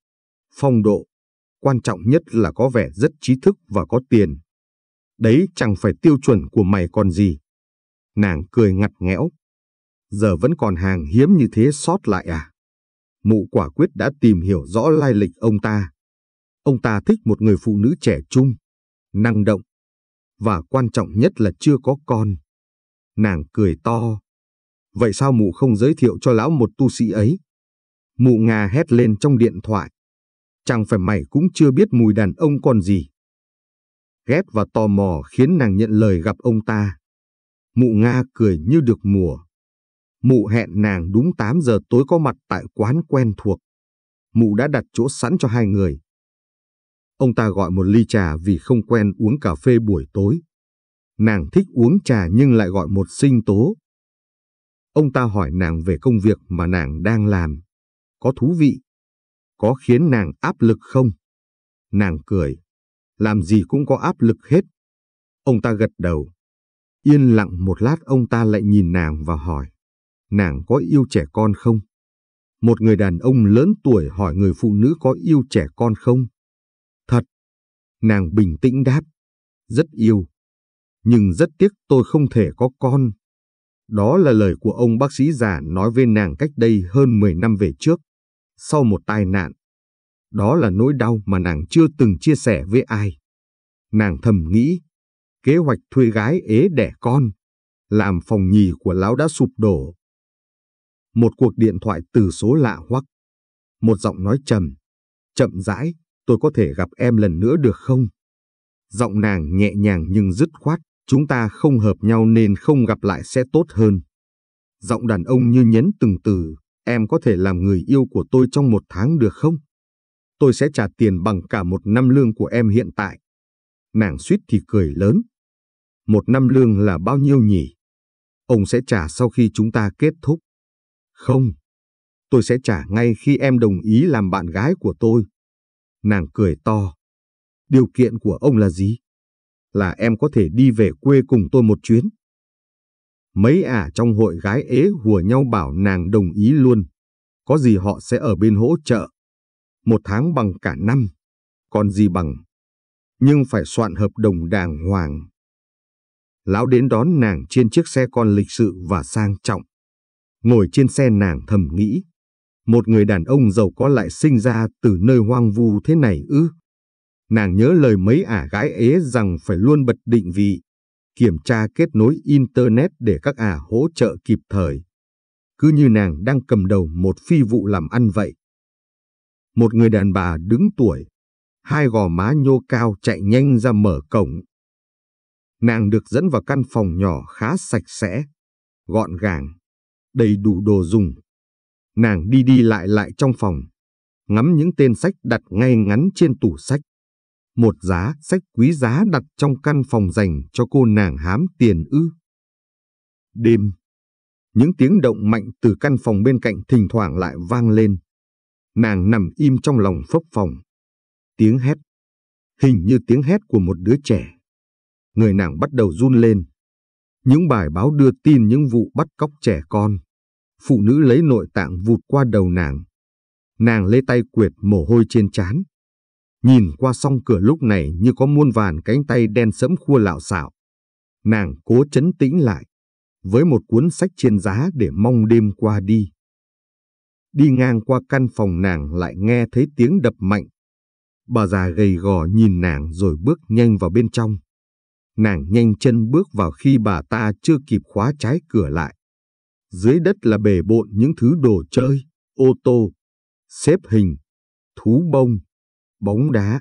phong độ, quan trọng nhất là có vẻ rất trí thức và có tiền. Đấy chẳng phải tiêu chuẩn của mày còn gì. Nàng cười ngặt nghẽo. Giờ vẫn còn hàng hiếm như thế sót lại à? Mụ quả quyết đã tìm hiểu rõ lai lịch ông ta. Ông ta thích một người phụ nữ trẻ trung, năng động, và quan trọng nhất là chưa có con. Nàng cười to. Vậy sao mụ không giới thiệu cho lão một tu sĩ ấy? Mụ nga hét lên trong điện thoại. Chẳng phải mày cũng chưa biết mùi đàn ông còn gì. Ghét và tò mò khiến nàng nhận lời gặp ông ta. Mụ Nga cười như được mùa. Mụ hẹn nàng đúng 8 giờ tối có mặt tại quán quen thuộc. Mụ đã đặt chỗ sẵn cho hai người. Ông ta gọi một ly trà vì không quen uống cà phê buổi tối. Nàng thích uống trà nhưng lại gọi một sinh tố. Ông ta hỏi nàng về công việc mà nàng đang làm. Có thú vị? Có khiến nàng áp lực không? Nàng cười. Làm gì cũng có áp lực hết. Ông ta gật đầu. Yên lặng một lát ông ta lại nhìn nàng và hỏi, nàng có yêu trẻ con không? Một người đàn ông lớn tuổi hỏi người phụ nữ có yêu trẻ con không? Thật! Nàng bình tĩnh đáp, rất yêu. Nhưng rất tiếc tôi không thể có con. Đó là lời của ông bác sĩ già nói với nàng cách đây hơn 10 năm về trước, sau một tai nạn. Đó là nỗi đau mà nàng chưa từng chia sẻ với ai. Nàng thầm nghĩ, kế hoạch thuê gái ế đẻ con, làm phòng nhì của lão đã sụp đổ. Một cuộc điện thoại từ số lạ hoắc. Một giọng nói trầm, chậm rãi, tôi có thể gặp em lần nữa được không? Giọng nàng nhẹ nhàng nhưng dứt khoát, chúng ta không hợp nhau nên không gặp lại sẽ tốt hơn. Giọng đàn ông như nhấn từng từ, em có thể làm người yêu của tôi trong một tháng được không? Tôi sẽ trả tiền bằng cả một năm lương của em hiện tại nàng suýt thì cười lớn. Một năm lương là bao nhiêu nhỉ? Ông sẽ trả sau khi chúng ta kết thúc. Không, tôi sẽ trả ngay khi em đồng ý làm bạn gái của tôi. Nàng cười to. Điều kiện của ông là gì? Là em có thể đi về quê cùng tôi một chuyến. Mấy ả à trong hội gái ế hùa nhau bảo nàng đồng ý luôn. Có gì họ sẽ ở bên hỗ trợ. Một tháng bằng cả năm. Còn gì bằng nhưng phải soạn hợp đồng đàng hoàng. Lão đến đón nàng trên chiếc xe con lịch sự và sang trọng. Ngồi trên xe nàng thầm nghĩ, một người đàn ông giàu có lại sinh ra từ nơi hoang vu thế này ư. Nàng nhớ lời mấy ả gái ế rằng phải luôn bật định vị, kiểm tra kết nối Internet để các ả hỗ trợ kịp thời. Cứ như nàng đang cầm đầu một phi vụ làm ăn vậy. Một người đàn bà đứng tuổi, hai gò má nhô cao chạy nhanh ra mở cổng. Nàng được dẫn vào căn phòng nhỏ khá sạch sẽ, gọn gàng, đầy đủ đồ dùng. Nàng đi đi lại lại trong phòng, ngắm những tên sách đặt ngay ngắn trên tủ sách. Một giá sách quý giá đặt trong căn phòng dành cho cô nàng hám tiền ư. Đêm, những tiếng động mạnh từ căn phòng bên cạnh thỉnh thoảng lại vang lên. Nàng nằm im trong lòng phốc phòng tiếng hét. Hình như tiếng hét của một đứa trẻ. Người nàng bắt đầu run lên. Những bài báo đưa tin những vụ bắt cóc trẻ con. Phụ nữ lấy nội tạng vụt qua đầu nàng. Nàng lê tay quệt mồ hôi trên trán. Nhìn qua song cửa lúc này như có muôn vàn cánh tay đen sẫm khua lạo xạo. Nàng cố chấn tĩnh lại, với một cuốn sách trên giá để mong đêm qua đi. Đi ngang qua căn phòng nàng lại nghe thấy tiếng đập mạnh Bà già gầy gò nhìn nàng rồi bước nhanh vào bên trong. Nàng nhanh chân bước vào khi bà ta chưa kịp khóa trái cửa lại. Dưới đất là bể bộn những thứ đồ chơi, ô tô, xếp hình, thú bông, bóng đá.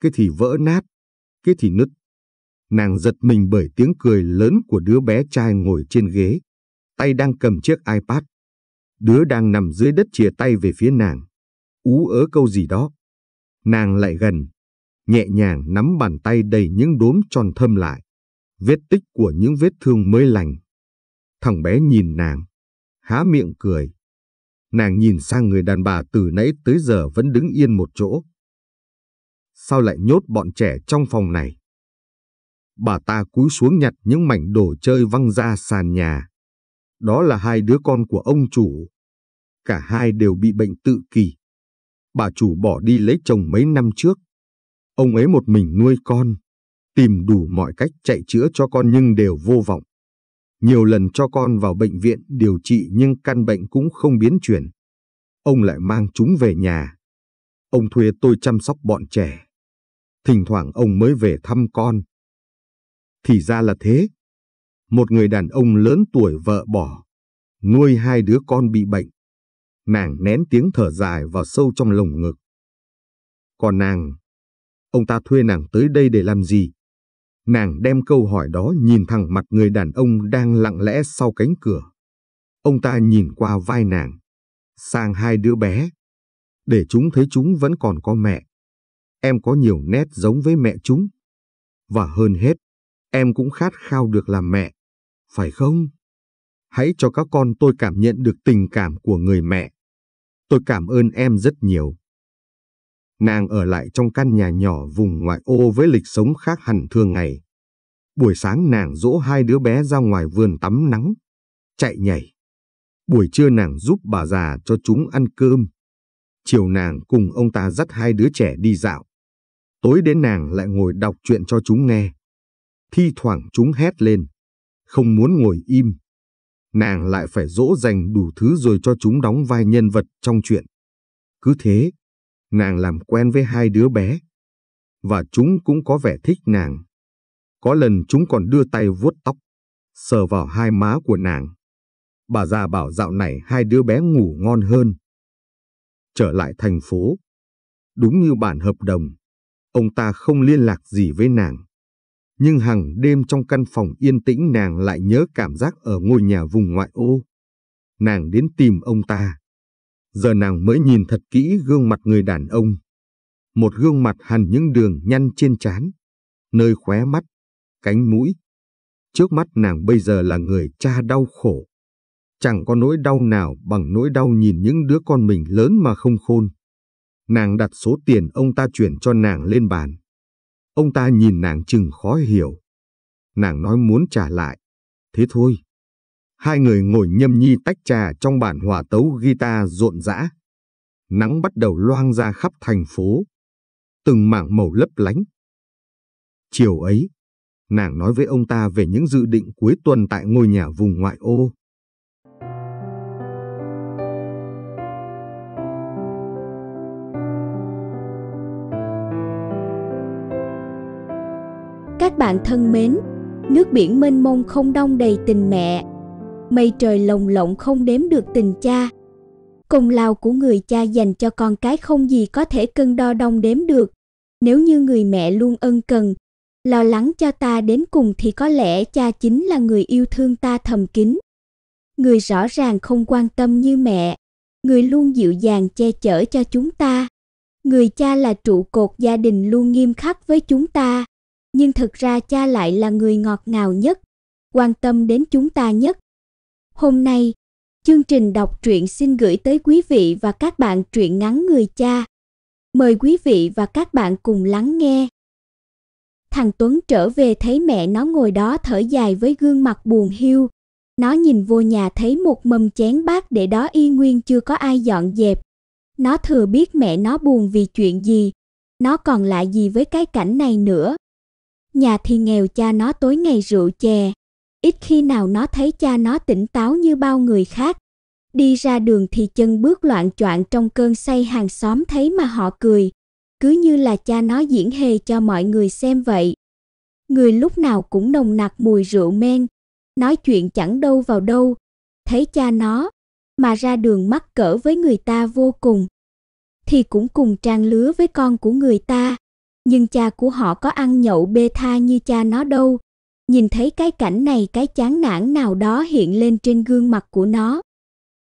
Cái thì vỡ nát, cái thì nứt. Nàng giật mình bởi tiếng cười lớn của đứa bé trai ngồi trên ghế, tay đang cầm chiếc iPad. Đứa đang nằm dưới đất chìa tay về phía nàng, ú ớ câu gì đó. Nàng lại gần, nhẹ nhàng nắm bàn tay đầy những đốm tròn thâm lại, vết tích của những vết thương mới lành. Thằng bé nhìn nàng, há miệng cười. Nàng nhìn sang người đàn bà từ nãy tới giờ vẫn đứng yên một chỗ. Sao lại nhốt bọn trẻ trong phòng này? Bà ta cúi xuống nhặt những mảnh đồ chơi văng ra sàn nhà. Đó là hai đứa con của ông chủ. Cả hai đều bị bệnh tự kỷ bà chủ bỏ đi lấy chồng mấy năm trước. Ông ấy một mình nuôi con, tìm đủ mọi cách chạy chữa cho con nhưng đều vô vọng. Nhiều lần cho con vào bệnh viện điều trị nhưng căn bệnh cũng không biến chuyển. Ông lại mang chúng về nhà. Ông thuê tôi chăm sóc bọn trẻ. Thỉnh thoảng ông mới về thăm con. Thì ra là thế. Một người đàn ông lớn tuổi vợ bỏ, nuôi hai đứa con bị bệnh, nàng nén tiếng thở dài vào sâu trong lồng ngực. Còn nàng, ông ta thuê nàng tới đây để làm gì? Nàng đem câu hỏi đó nhìn thẳng mặt người đàn ông đang lặng lẽ sau cánh cửa. Ông ta nhìn qua vai nàng, sang hai đứa bé, để chúng thấy chúng vẫn còn có mẹ. Em có nhiều nét giống với mẹ chúng. Và hơn hết, em cũng khát khao được làm mẹ, phải không? Hãy cho các con tôi cảm nhận được tình cảm của người mẹ. Tôi cảm ơn em rất nhiều. Nàng ở lại trong căn nhà nhỏ vùng ngoại ô với lịch sống khác hẳn thường ngày. Buổi sáng nàng dỗ hai đứa bé ra ngoài vườn tắm nắng, chạy nhảy. Buổi trưa nàng giúp bà già cho chúng ăn cơm. Chiều nàng cùng ông ta dắt hai đứa trẻ đi dạo. Tối đến nàng lại ngồi đọc chuyện cho chúng nghe. Thi thoảng chúng hét lên, không muốn ngồi im nàng lại phải dỗ dành đủ thứ rồi cho chúng đóng vai nhân vật trong chuyện. Cứ thế, nàng làm quen với hai đứa bé, và chúng cũng có vẻ thích nàng. Có lần chúng còn đưa tay vuốt tóc, sờ vào hai má của nàng. Bà già bảo dạo này hai đứa bé ngủ ngon hơn. Trở lại thành phố, đúng như bản hợp đồng, ông ta không liên lạc gì với nàng nhưng hằng đêm trong căn phòng yên tĩnh nàng lại nhớ cảm giác ở ngôi nhà vùng ngoại ô. Nàng đến tìm ông ta. Giờ nàng mới nhìn thật kỹ gương mặt người đàn ông. Một gương mặt hằn những đường nhăn trên trán, nơi khóe mắt, cánh mũi. Trước mắt nàng bây giờ là người cha đau khổ. Chẳng có nỗi đau nào bằng nỗi đau nhìn những đứa con mình lớn mà không khôn. Nàng đặt số tiền ông ta chuyển cho nàng lên bàn Ông ta nhìn nàng chừng khó hiểu. Nàng nói muốn trả lại. Thế thôi. Hai người ngồi nhâm nhi tách trà trong bản hòa tấu guitar rộn rã. Nắng bắt đầu loang ra khắp thành phố. Từng mảng màu lấp lánh. Chiều ấy, nàng nói với ông ta về những dự định cuối tuần tại ngôi nhà vùng ngoại ô. Các bạn thân mến, nước biển mênh mông không đong đầy tình mẹ, mây trời lồng lộng không đếm được tình cha. Công lao của người cha dành cho con cái không gì có thể cân đo đong đếm được. Nếu như người mẹ luôn ân cần, lo lắng cho ta đến cùng thì có lẽ cha chính là người yêu thương ta thầm kín. Người rõ ràng không quan tâm như mẹ, người luôn dịu dàng che chở cho chúng ta. Người cha là trụ cột gia đình luôn nghiêm khắc với chúng ta nhưng thực ra cha lại là người ngọt ngào nhất, quan tâm đến chúng ta nhất. Hôm nay, chương trình đọc truyện xin gửi tới quý vị và các bạn truyện ngắn người cha. Mời quý vị và các bạn cùng lắng nghe. Thằng Tuấn trở về thấy mẹ nó ngồi đó thở dài với gương mặt buồn hiu. Nó nhìn vô nhà thấy một mâm chén bát để đó y nguyên chưa có ai dọn dẹp. Nó thừa biết mẹ nó buồn vì chuyện gì. Nó còn lại gì với cái cảnh này nữa nhà thì nghèo cha nó tối ngày rượu chè. Ít khi nào nó thấy cha nó tỉnh táo như bao người khác. Đi ra đường thì chân bước loạn choạng trong cơn say hàng xóm thấy mà họ cười. Cứ như là cha nó diễn hề cho mọi người xem vậy. Người lúc nào cũng nồng nặc mùi rượu men. Nói chuyện chẳng đâu vào đâu. Thấy cha nó, mà ra đường mắc cỡ với người ta vô cùng thì cũng cùng trang lứa với con của người ta nhưng cha của họ có ăn nhậu bê tha như cha nó đâu. Nhìn thấy cái cảnh này cái chán nản nào đó hiện lên trên gương mặt của nó.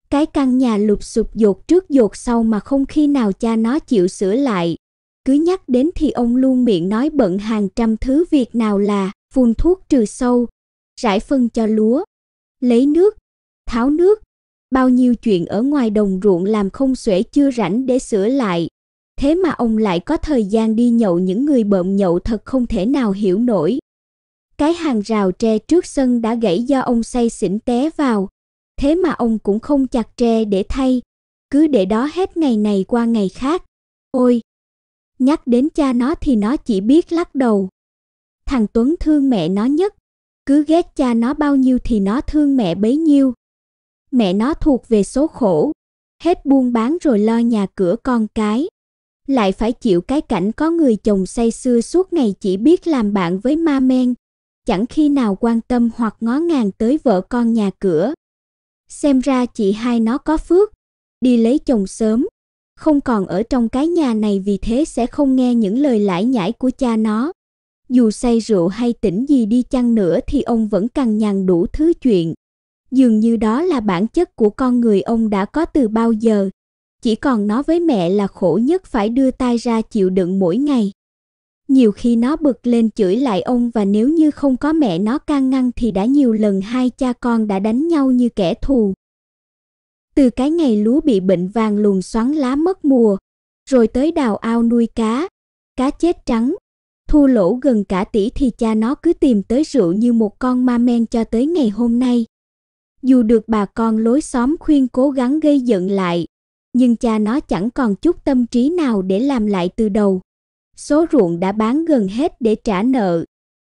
Cái căn nhà lụp sụp dột trước dột sau mà không khi nào cha nó chịu sửa lại. Cứ nhắc đến thì ông luôn miệng nói bận hàng trăm thứ việc nào là phun thuốc trừ sâu, rải phân cho lúa, lấy nước, tháo nước, bao nhiêu chuyện ở ngoài đồng ruộng làm không xuể chưa rảnh để sửa lại. Thế mà ông lại có thời gian đi nhậu những người bợm nhậu thật không thể nào hiểu nổi. Cái hàng rào tre trước sân đã gãy do ông say xỉn té vào, thế mà ông cũng không chặt tre để thay, cứ để đó hết ngày này qua ngày khác. Ôi, nhắc đến cha nó thì nó chỉ biết lắc đầu. Thằng Tuấn thương mẹ nó nhất, cứ ghét cha nó bao nhiêu thì nó thương mẹ bấy nhiêu. Mẹ nó thuộc về số khổ, hết buôn bán rồi lo nhà cửa con cái lại phải chịu cái cảnh có người chồng say sưa suốt ngày chỉ biết làm bạn với ma men, chẳng khi nào quan tâm hoặc ngó ngàng tới vợ con nhà cửa. Xem ra chị hai nó có phước, đi lấy chồng sớm, không còn ở trong cái nhà này vì thế sẽ không nghe những lời lãi nhải của cha nó. Dù say rượu hay tỉnh gì đi chăng nữa thì ông vẫn cằn nhằn đủ thứ chuyện. Dường như đó là bản chất của con người ông đã có từ bao giờ chỉ còn nó với mẹ là khổ nhất phải đưa tay ra chịu đựng mỗi ngày. Nhiều khi nó bực lên chửi lại ông và nếu như không có mẹ nó can ngăn thì đã nhiều lần hai cha con đã đánh nhau như kẻ thù. Từ cái ngày lúa bị bệnh vàng luồn xoắn lá mất mùa, rồi tới đào ao nuôi cá, cá chết trắng, thu lỗ gần cả tỷ thì cha nó cứ tìm tới rượu như một con ma men cho tới ngày hôm nay. Dù được bà con lối xóm khuyên cố gắng gây dựng lại, nhưng cha nó chẳng còn chút tâm trí nào để làm lại từ đầu. Số ruộng đã bán gần hết để trả nợ,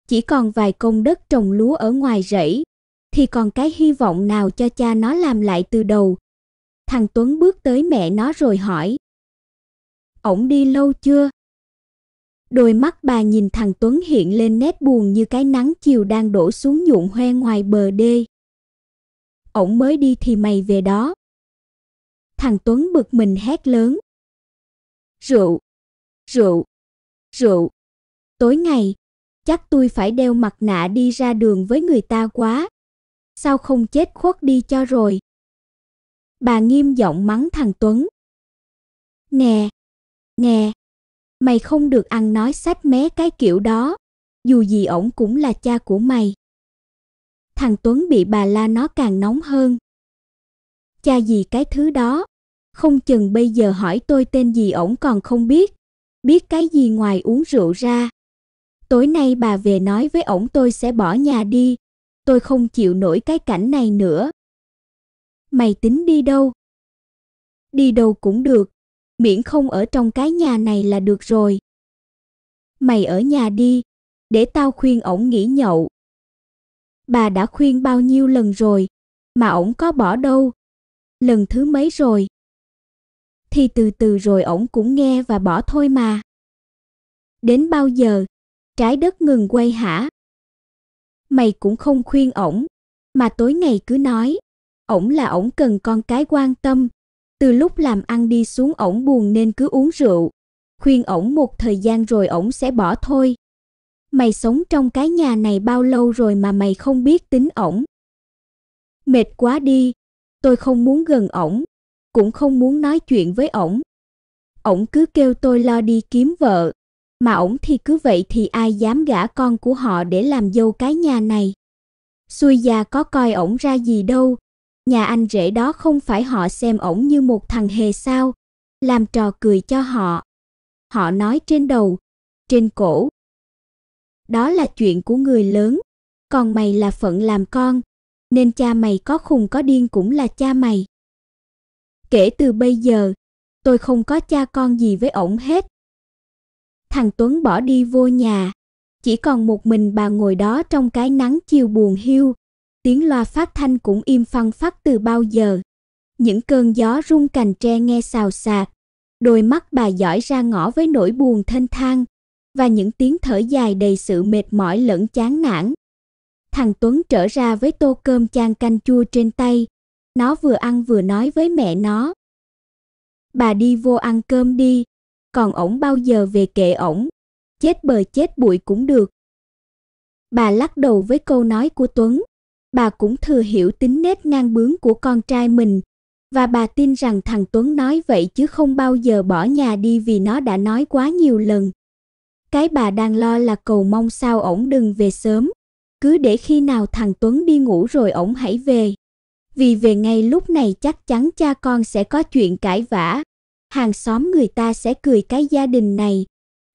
chỉ còn vài công đất trồng lúa ở ngoài rẫy, thì còn cái hy vọng nào cho cha nó làm lại từ đầu. Thằng Tuấn bước tới mẹ nó rồi hỏi. Ổng đi lâu chưa? Đôi mắt bà nhìn thằng Tuấn hiện lên nét buồn như cái nắng chiều đang đổ xuống nhuộm hoe ngoài bờ đê. Ổng mới đi thì mày về đó. Thằng Tuấn bực mình hét lớn. Rượu, rượu, rượu. Tối ngày, chắc tôi phải đeo mặt nạ đi ra đường với người ta quá. Sao không chết khuất đi cho rồi? Bà nghiêm giọng mắng thằng Tuấn. Nè, nè, mày không được ăn nói sách mé cái kiểu đó, dù gì ổng cũng là cha của mày. Thằng Tuấn bị bà la nó càng nóng hơn cha gì cái thứ đó. Không chừng bây giờ hỏi tôi tên gì ổng còn không biết, biết cái gì ngoài uống rượu ra. Tối nay bà về nói với ổng tôi sẽ bỏ nhà đi, tôi không chịu nổi cái cảnh này nữa. Mày tính đi đâu? Đi đâu cũng được, miễn không ở trong cái nhà này là được rồi. Mày ở nhà đi, để tao khuyên ổng nghỉ nhậu. Bà đã khuyên bao nhiêu lần rồi, mà ổng có bỏ đâu lần thứ mấy rồi. Thì từ từ rồi ổng cũng nghe và bỏ thôi mà. Đến bao giờ? Trái đất ngừng quay hả? Mày cũng không khuyên ổng, mà tối ngày cứ nói, ổng là ổng cần con cái quan tâm. Từ lúc làm ăn đi xuống ổng buồn nên cứ uống rượu. Khuyên ổng một thời gian rồi ổng sẽ bỏ thôi. Mày sống trong cái nhà này bao lâu rồi mà mày không biết tính ổng? Mệt quá đi, Tôi không muốn gần ổng, cũng không muốn nói chuyện với ổng. Ổng cứ kêu tôi lo đi kiếm vợ, mà ổng thì cứ vậy thì ai dám gả con của họ để làm dâu cái nhà này. Xui già có coi ổng ra gì đâu, nhà anh rể đó không phải họ xem ổng như một thằng hề sao, làm trò cười cho họ. Họ nói trên đầu, trên cổ. Đó là chuyện của người lớn, còn mày là phận làm con, nên cha mày có khùng có điên cũng là cha mày. Kể từ bây giờ, tôi không có cha con gì với ổng hết. Thằng Tuấn bỏ đi vô nhà, chỉ còn một mình bà ngồi đó trong cái nắng chiều buồn hiu, tiếng loa phát thanh cũng im phăng phát từ bao giờ. Những cơn gió rung cành tre nghe xào xạc, đôi mắt bà dõi ra ngõ với nỗi buồn thênh thang và những tiếng thở dài đầy sự mệt mỏi lẫn chán nản. Thằng Tuấn trở ra với tô cơm chan canh chua trên tay. Nó vừa ăn vừa nói với mẹ nó. Bà đi vô ăn cơm đi, còn ổng bao giờ về kệ ổng. Chết bờ chết bụi cũng được. Bà lắc đầu với câu nói của Tuấn. Bà cũng thừa hiểu tính nết ngang bướng của con trai mình và bà tin rằng thằng Tuấn nói vậy chứ không bao giờ bỏ nhà đi vì nó đã nói quá nhiều lần. Cái bà đang lo là cầu mong sao ổng đừng về sớm cứ để khi nào thằng Tuấn đi ngủ rồi ổng hãy về. Vì về ngay lúc này chắc chắn cha con sẽ có chuyện cãi vã. Hàng xóm người ta sẽ cười cái gia đình này,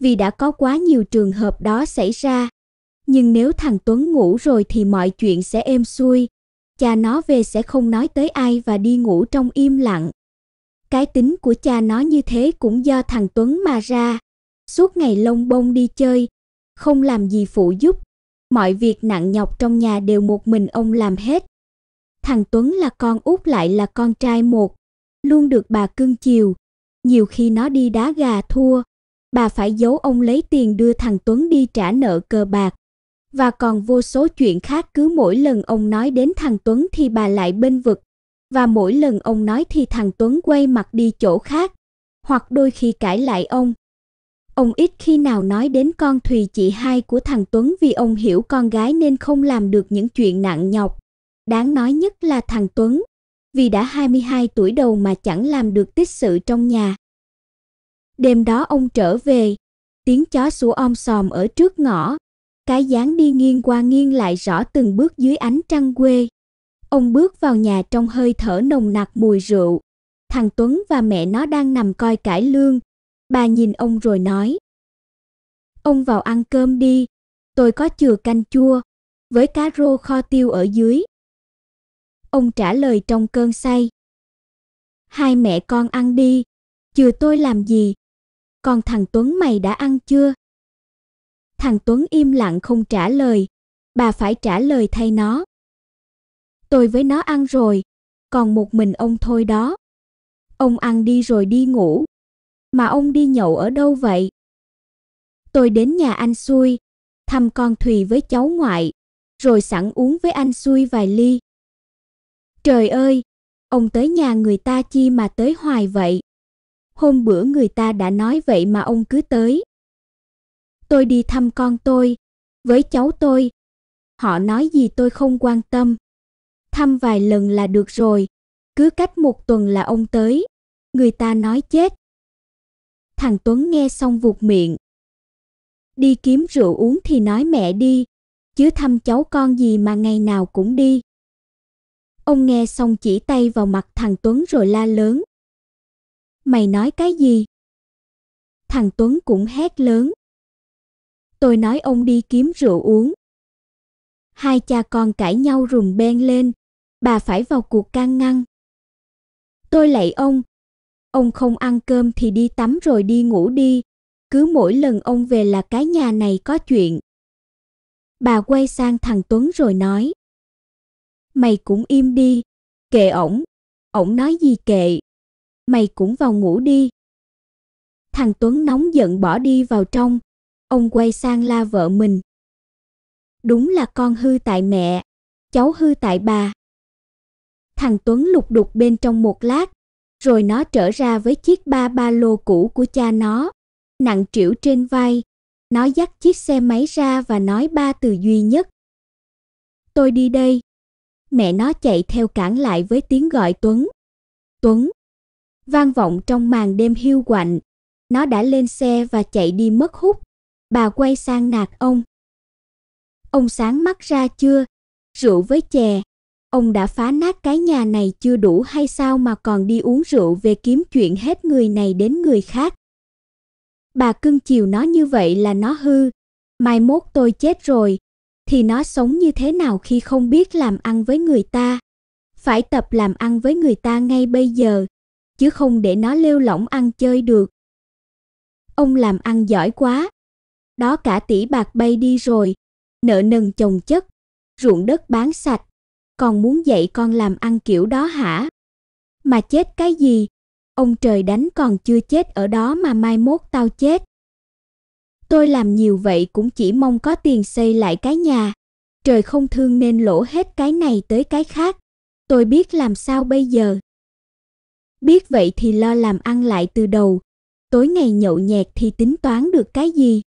vì đã có quá nhiều trường hợp đó xảy ra. Nhưng nếu thằng Tuấn ngủ rồi thì mọi chuyện sẽ êm xuôi, cha nó về sẽ không nói tới ai và đi ngủ trong im lặng. Cái tính của cha nó như thế cũng do thằng Tuấn mà ra. Suốt ngày lông bông đi chơi, không làm gì phụ giúp, Mọi việc nặng nhọc trong nhà đều một mình ông làm hết. Thằng Tuấn là con út lại là con trai một, luôn được bà cưng chiều. Nhiều khi nó đi đá gà thua, bà phải giấu ông lấy tiền đưa thằng Tuấn đi trả nợ cờ bạc. Và còn vô số chuyện khác cứ mỗi lần ông nói đến thằng Tuấn thì bà lại bên vực. Và mỗi lần ông nói thì thằng Tuấn quay mặt đi chỗ khác, hoặc đôi khi cãi lại ông, Ông ít khi nào nói đến con Thùy chị hai của thằng Tuấn vì ông hiểu con gái nên không làm được những chuyện nặng nhọc. Đáng nói nhất là thằng Tuấn, vì đã 22 tuổi đầu mà chẳng làm được tích sự trong nhà. Đêm đó ông trở về, tiếng chó sủa om sòm ở trước ngõ, cái dáng đi nghiêng qua nghiêng lại rõ từng bước dưới ánh trăng quê. Ông bước vào nhà trong hơi thở nồng nặc mùi rượu. Thằng Tuấn và mẹ nó đang nằm coi cải lương, Bà nhìn ông rồi nói: "Ông vào ăn cơm đi, tôi có chừa canh chua với cá rô kho tiêu ở dưới." Ông trả lời trong cơn say: "Hai mẹ con ăn đi, chừa tôi làm gì? Còn thằng Tuấn mày đã ăn chưa?" Thằng Tuấn im lặng không trả lời, bà phải trả lời thay nó. Tôi với nó ăn rồi, còn một mình ông thôi đó. Ông ăn đi rồi đi ngủ, mà ông đi nhậu ở đâu vậy? Tôi đến nhà anh xui, thăm con Thùy với cháu ngoại, rồi sẵn uống với anh xui vài ly. Trời ơi, ông tới nhà người ta chi mà tới hoài vậy? Hôm bữa người ta đã nói vậy mà ông cứ tới. Tôi đi thăm con tôi, với cháu tôi. Họ nói gì tôi không quan tâm. Thăm vài lần là được rồi, cứ cách một tuần là ông tới. Người ta nói chết, Thằng Tuấn nghe xong vụt miệng. Đi kiếm rượu uống thì nói mẹ đi, chứ thăm cháu con gì mà ngày nào cũng đi. Ông nghe xong chỉ tay vào mặt thằng Tuấn rồi la lớn. Mày nói cái gì? Thằng Tuấn cũng hét lớn. Tôi nói ông đi kiếm rượu uống. Hai cha con cãi nhau rùm beng lên, bà phải vào cuộc can ngăn. Tôi lạy ông, Ông không ăn cơm thì đi tắm rồi đi ngủ đi. Cứ mỗi lần ông về là cái nhà này có chuyện. Bà quay sang thằng Tuấn rồi nói. Mày cũng im đi, kệ ổng, ổng nói gì kệ. Mày cũng vào ngủ đi. Thằng Tuấn nóng giận bỏ đi vào trong, ông quay sang la vợ mình. Đúng là con hư tại mẹ, cháu hư tại bà. Thằng Tuấn lục đục bên trong một lát, rồi nó trở ra với chiếc ba ba lô cũ của cha nó, nặng trĩu trên vai. Nó dắt chiếc xe máy ra và nói ba từ duy nhất. Tôi đi đây. Mẹ nó chạy theo cản lại với tiếng gọi Tuấn. Tuấn. Vang vọng trong màn đêm hiu quạnh. Nó đã lên xe và chạy đi mất hút. Bà quay sang nạt ông. Ông sáng mắt ra chưa? Rượu với chè, Ông đã phá nát cái nhà này chưa đủ hay sao mà còn đi uống rượu về kiếm chuyện hết người này đến người khác. Bà cưng chiều nó như vậy là nó hư. Mai mốt tôi chết rồi, thì nó sống như thế nào khi không biết làm ăn với người ta. Phải tập làm ăn với người ta ngay bây giờ, chứ không để nó lêu lỏng ăn chơi được. Ông làm ăn giỏi quá. Đó cả tỷ bạc bay đi rồi, nợ nần chồng chất, ruộng đất bán sạch, còn muốn dạy con làm ăn kiểu đó hả? Mà chết cái gì? Ông trời đánh còn chưa chết ở đó mà mai mốt tao chết. Tôi làm nhiều vậy cũng chỉ mong có tiền xây lại cái nhà. Trời không thương nên lỗ hết cái này tới cái khác. Tôi biết làm sao bây giờ. Biết vậy thì lo làm ăn lại từ đầu. Tối ngày nhậu nhẹt thì tính toán được cái gì?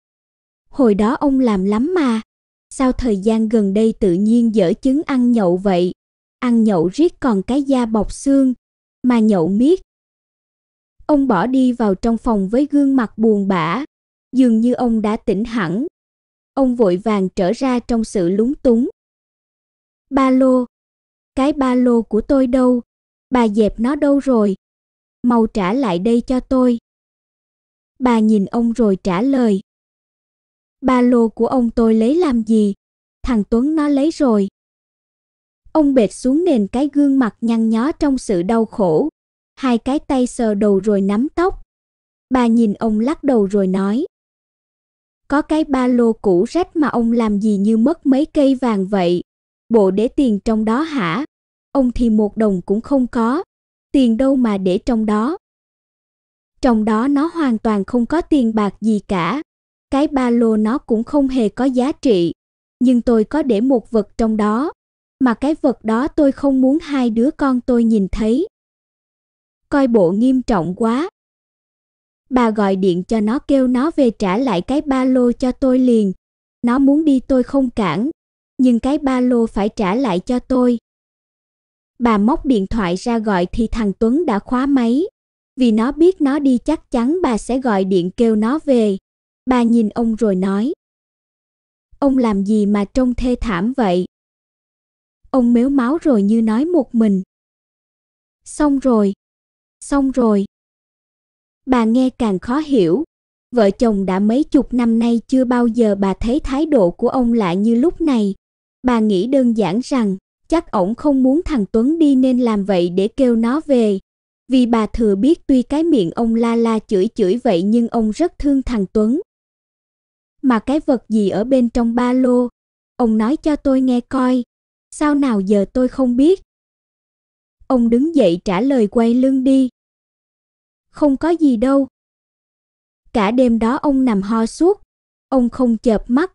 Hồi đó ông làm lắm mà. Sao thời gian gần đây tự nhiên dở chứng ăn nhậu vậy? Ăn nhậu riết còn cái da bọc xương, mà nhậu miết. Ông bỏ đi vào trong phòng với gương mặt buồn bã, dường như ông đã tỉnh hẳn. Ông vội vàng trở ra trong sự lúng túng. Ba lô, cái ba lô của tôi đâu? Bà dẹp nó đâu rồi? Mau trả lại đây cho tôi. Bà nhìn ông rồi trả lời ba lô của ông tôi lấy làm gì? Thằng Tuấn nó lấy rồi. Ông bệt xuống nền cái gương mặt nhăn nhó trong sự đau khổ. Hai cái tay sờ đầu rồi nắm tóc. Bà nhìn ông lắc đầu rồi nói. Có cái ba lô cũ rách mà ông làm gì như mất mấy cây vàng vậy? Bộ để tiền trong đó hả? Ông thì một đồng cũng không có. Tiền đâu mà để trong đó? Trong đó nó hoàn toàn không có tiền bạc gì cả cái ba lô nó cũng không hề có giá trị, nhưng tôi có để một vật trong đó, mà cái vật đó tôi không muốn hai đứa con tôi nhìn thấy. Coi bộ nghiêm trọng quá. Bà gọi điện cho nó kêu nó về trả lại cái ba lô cho tôi liền. Nó muốn đi tôi không cản, nhưng cái ba lô phải trả lại cho tôi. Bà móc điện thoại ra gọi thì thằng Tuấn đã khóa máy, vì nó biết nó đi chắc chắn bà sẽ gọi điện kêu nó về. Bà nhìn ông rồi nói: "Ông làm gì mà trông thê thảm vậy?" Ông mếu máu rồi như nói một mình. "Xong rồi, xong rồi." Bà nghe càng khó hiểu, vợ chồng đã mấy chục năm nay chưa bao giờ bà thấy thái độ của ông lạ như lúc này. Bà nghĩ đơn giản rằng chắc ổng không muốn thằng Tuấn đi nên làm vậy để kêu nó về. Vì bà thừa biết tuy cái miệng ông la la chửi chửi vậy nhưng ông rất thương thằng Tuấn, mà cái vật gì ở bên trong ba lô. Ông nói cho tôi nghe coi, sao nào giờ tôi không biết. Ông đứng dậy trả lời quay lưng đi. Không có gì đâu. Cả đêm đó ông nằm ho suốt, ông không chợp mắt,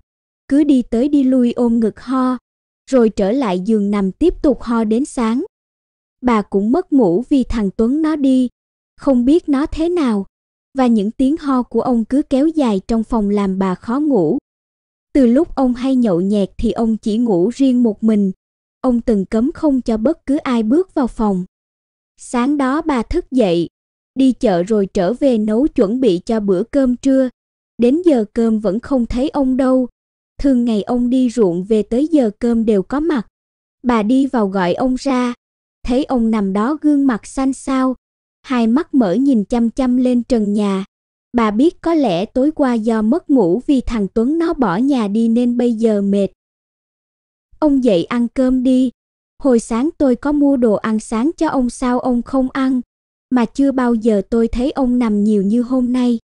cứ đi tới đi lui ôm ngực ho, rồi trở lại giường nằm tiếp tục ho đến sáng. Bà cũng mất ngủ vì thằng Tuấn nó đi, không biết nó thế nào và những tiếng ho của ông cứ kéo dài trong phòng làm bà khó ngủ. Từ lúc ông hay nhậu nhẹt thì ông chỉ ngủ riêng một mình. Ông từng cấm không cho bất cứ ai bước vào phòng. Sáng đó bà thức dậy, đi chợ rồi trở về nấu chuẩn bị cho bữa cơm trưa. Đến giờ cơm vẫn không thấy ông đâu. Thường ngày ông đi ruộng về tới giờ cơm đều có mặt. Bà đi vào gọi ông ra, thấy ông nằm đó gương mặt xanh xao, hai mắt mở nhìn chăm chăm lên trần nhà. Bà biết có lẽ tối qua do mất ngủ vì thằng Tuấn nó bỏ nhà đi nên bây giờ mệt. Ông dậy ăn cơm đi. Hồi sáng tôi có mua đồ ăn sáng cho ông sao ông không ăn, mà chưa bao giờ tôi thấy ông nằm nhiều như hôm nay.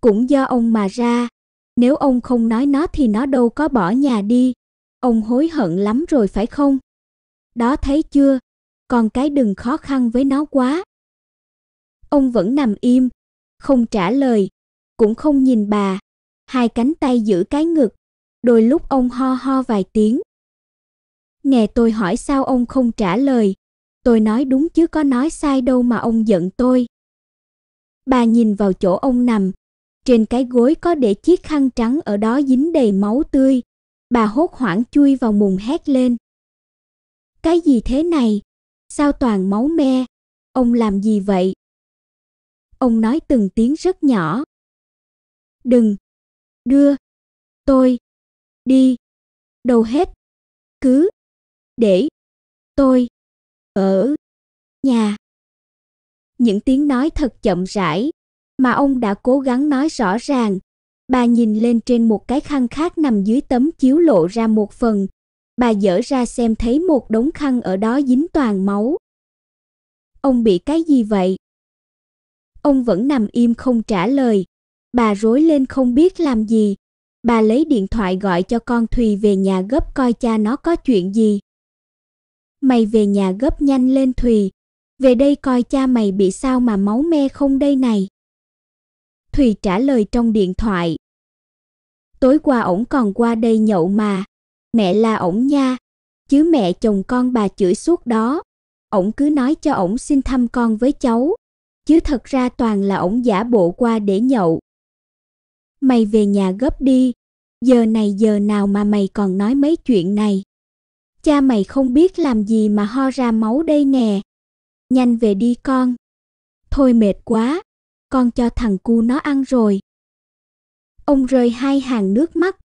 Cũng do ông mà ra, nếu ông không nói nó thì nó đâu có bỏ nhà đi. Ông hối hận lắm rồi phải không? Đó thấy chưa, còn cái đừng khó khăn với nó quá. Ông vẫn nằm im, không trả lời, cũng không nhìn bà. Hai cánh tay giữ cái ngực, đôi lúc ông ho ho vài tiếng. Nghe tôi hỏi sao ông không trả lời. Tôi nói đúng chứ có nói sai đâu mà ông giận tôi. Bà nhìn vào chỗ ông nằm, trên cái gối có để chiếc khăn trắng ở đó dính đầy máu tươi. Bà hốt hoảng chui vào mùng hét lên. Cái gì thế này? Sao toàn máu me? Ông làm gì vậy? Ông nói từng tiếng rất nhỏ. Đừng đưa tôi đi đâu hết. Cứ để tôi ở nhà. Những tiếng nói thật chậm rãi mà ông đã cố gắng nói rõ ràng. Bà nhìn lên trên một cái khăn khác nằm dưới tấm chiếu lộ ra một phần. Bà dở ra xem thấy một đống khăn ở đó dính toàn máu. Ông bị cái gì vậy? Ông vẫn nằm im không trả lời. Bà rối lên không biết làm gì. Bà lấy điện thoại gọi cho con Thùy về nhà gấp coi cha nó có chuyện gì. Mày về nhà gấp nhanh lên Thùy. Về đây coi cha mày bị sao mà máu me không đây này. Thùy trả lời trong điện thoại. Tối qua ổng còn qua đây nhậu mà. Mẹ là ổng nha. Chứ mẹ chồng con bà chửi suốt đó. Ổng cứ nói cho ổng xin thăm con với cháu chứ thật ra toàn là ổng giả bộ qua để nhậu. Mày về nhà gấp đi, giờ này giờ nào mà mày còn nói mấy chuyện này. Cha mày không biết làm gì mà ho ra máu đây nè. Nhanh về đi con. Thôi mệt quá, con cho thằng cu nó ăn rồi. Ông rơi hai hàng nước mắt,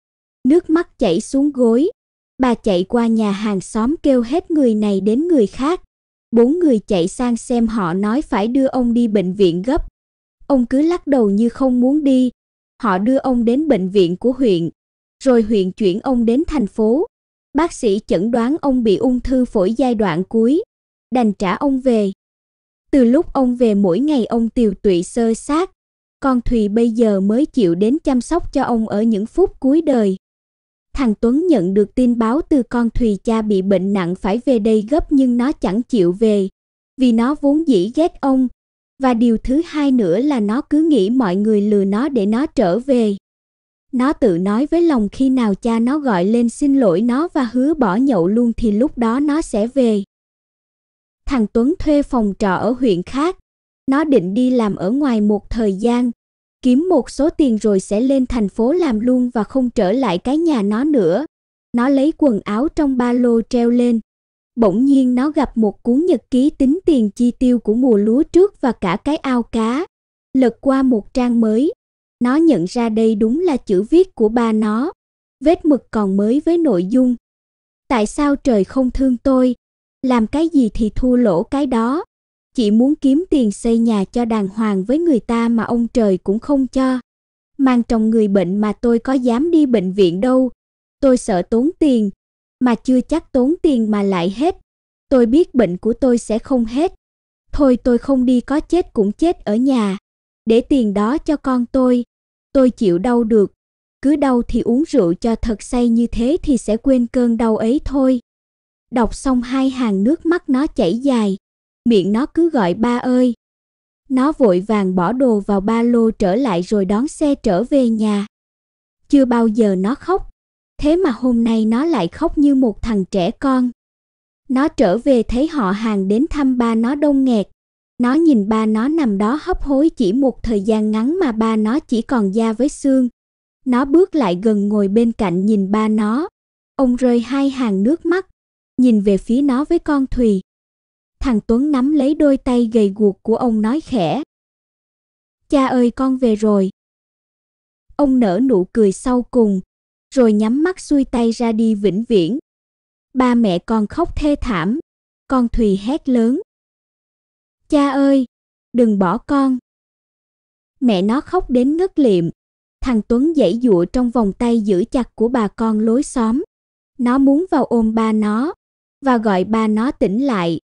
nước mắt chảy xuống gối. Bà chạy qua nhà hàng xóm kêu hết người này đến người khác. Bốn người chạy sang xem họ nói phải đưa ông đi bệnh viện gấp. Ông cứ lắc đầu như không muốn đi. Họ đưa ông đến bệnh viện của huyện, rồi huyện chuyển ông đến thành phố. Bác sĩ chẩn đoán ông bị ung thư phổi giai đoạn cuối, đành trả ông về. Từ lúc ông về mỗi ngày ông tiều tụy sơ sát, con Thùy bây giờ mới chịu đến chăm sóc cho ông ở những phút cuối đời. Thằng Tuấn nhận được tin báo từ con Thùy cha bị bệnh nặng phải về đây gấp nhưng nó chẳng chịu về, vì nó vốn dĩ ghét ông. Và điều thứ hai nữa là nó cứ nghĩ mọi người lừa nó để nó trở về. Nó tự nói với lòng khi nào cha nó gọi lên xin lỗi nó và hứa bỏ nhậu luôn thì lúc đó nó sẽ về. Thằng Tuấn thuê phòng trọ ở huyện khác. Nó định đi làm ở ngoài một thời gian, kiếm một số tiền rồi sẽ lên thành phố làm luôn và không trở lại cái nhà nó nữa. Nó lấy quần áo trong ba lô treo lên. Bỗng nhiên nó gặp một cuốn nhật ký tính tiền chi tiêu của mùa lúa trước và cả cái ao cá. Lật qua một trang mới, nó nhận ra đây đúng là chữ viết của ba nó, vết mực còn mới với nội dung. Tại sao trời không thương tôi? Làm cái gì thì thua lỗ cái đó chỉ muốn kiếm tiền xây nhà cho đàng hoàng với người ta mà ông trời cũng không cho. Mang trong người bệnh mà tôi có dám đi bệnh viện đâu. Tôi sợ tốn tiền, mà chưa chắc tốn tiền mà lại hết. Tôi biết bệnh của tôi sẽ không hết. Thôi tôi không đi có chết cũng chết ở nhà. Để tiền đó cho con tôi, tôi chịu đau được. Cứ đau thì uống rượu cho thật say như thế thì sẽ quên cơn đau ấy thôi. Đọc xong hai hàng nước mắt nó chảy dài miệng nó cứ gọi ba ơi. Nó vội vàng bỏ đồ vào ba lô trở lại rồi đón xe trở về nhà. Chưa bao giờ nó khóc, thế mà hôm nay nó lại khóc như một thằng trẻ con. Nó trở về thấy họ hàng đến thăm ba nó đông nghẹt. Nó nhìn ba nó nằm đó hấp hối chỉ một thời gian ngắn mà ba nó chỉ còn da với xương. Nó bước lại gần ngồi bên cạnh nhìn ba nó. Ông rơi hai hàng nước mắt, nhìn về phía nó với con Thùy. Thằng Tuấn nắm lấy đôi tay gầy guộc của ông nói khẽ. Cha ơi con về rồi. Ông nở nụ cười sau cùng, rồi nhắm mắt xuôi tay ra đi vĩnh viễn. Ba mẹ con khóc thê thảm, con Thùy hét lớn. Cha ơi, đừng bỏ con. Mẹ nó khóc đến ngất liệm. Thằng Tuấn dãy dụa trong vòng tay giữ chặt của bà con lối xóm. Nó muốn vào ôm ba nó và gọi ba nó tỉnh lại.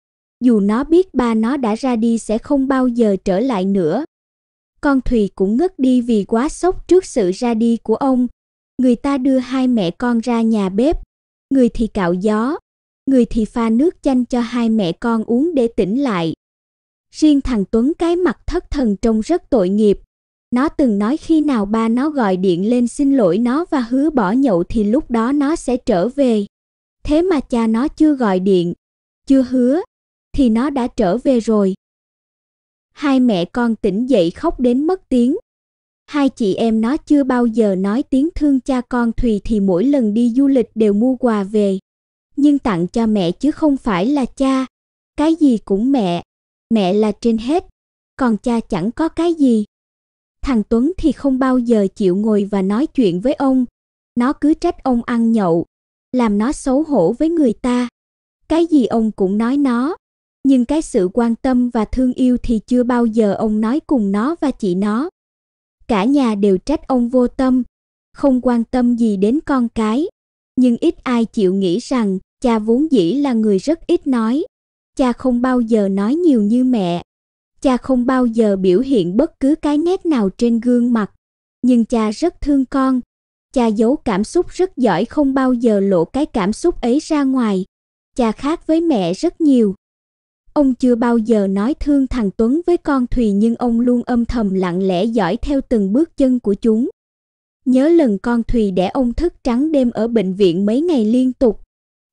Dù nó biết ba nó đã ra đi sẽ không bao giờ trở lại nữa. Con Thùy cũng ngất đi vì quá sốc trước sự ra đi của ông. Người ta đưa hai mẹ con ra nhà bếp, người thì cạo gió, người thì pha nước chanh cho hai mẹ con uống để tỉnh lại. Riêng thằng Tuấn cái mặt thất thần trông rất tội nghiệp. Nó từng nói khi nào ba nó gọi điện lên xin lỗi nó và hứa bỏ nhậu thì lúc đó nó sẽ trở về. Thế mà cha nó chưa gọi điện, chưa hứa, thì nó đã trở về rồi. Hai mẹ con tỉnh dậy khóc đến mất tiếng. Hai chị em nó chưa bao giờ nói tiếng thương cha con Thùy thì mỗi lần đi du lịch đều mua quà về. Nhưng tặng cho mẹ chứ không phải là cha. Cái gì cũng mẹ. Mẹ là trên hết. Còn cha chẳng có cái gì. Thằng Tuấn thì không bao giờ chịu ngồi và nói chuyện với ông. Nó cứ trách ông ăn nhậu. Làm nó xấu hổ với người ta. Cái gì ông cũng nói nó nhưng cái sự quan tâm và thương yêu thì chưa bao giờ ông nói cùng nó và chị nó. Cả nhà đều trách ông vô tâm, không quan tâm gì đến con cái, nhưng ít ai chịu nghĩ rằng cha vốn dĩ là người rất ít nói. Cha không bao giờ nói nhiều như mẹ. Cha không bao giờ biểu hiện bất cứ cái nét nào trên gương mặt, nhưng cha rất thương con. Cha giấu cảm xúc rất giỏi không bao giờ lộ cái cảm xúc ấy ra ngoài. Cha khác với mẹ rất nhiều Ông chưa bao giờ nói thương thằng Tuấn với con Thùy nhưng ông luôn âm thầm lặng lẽ dõi theo từng bước chân của chúng. Nhớ lần con Thùy để ông thức trắng đêm ở bệnh viện mấy ngày liên tục.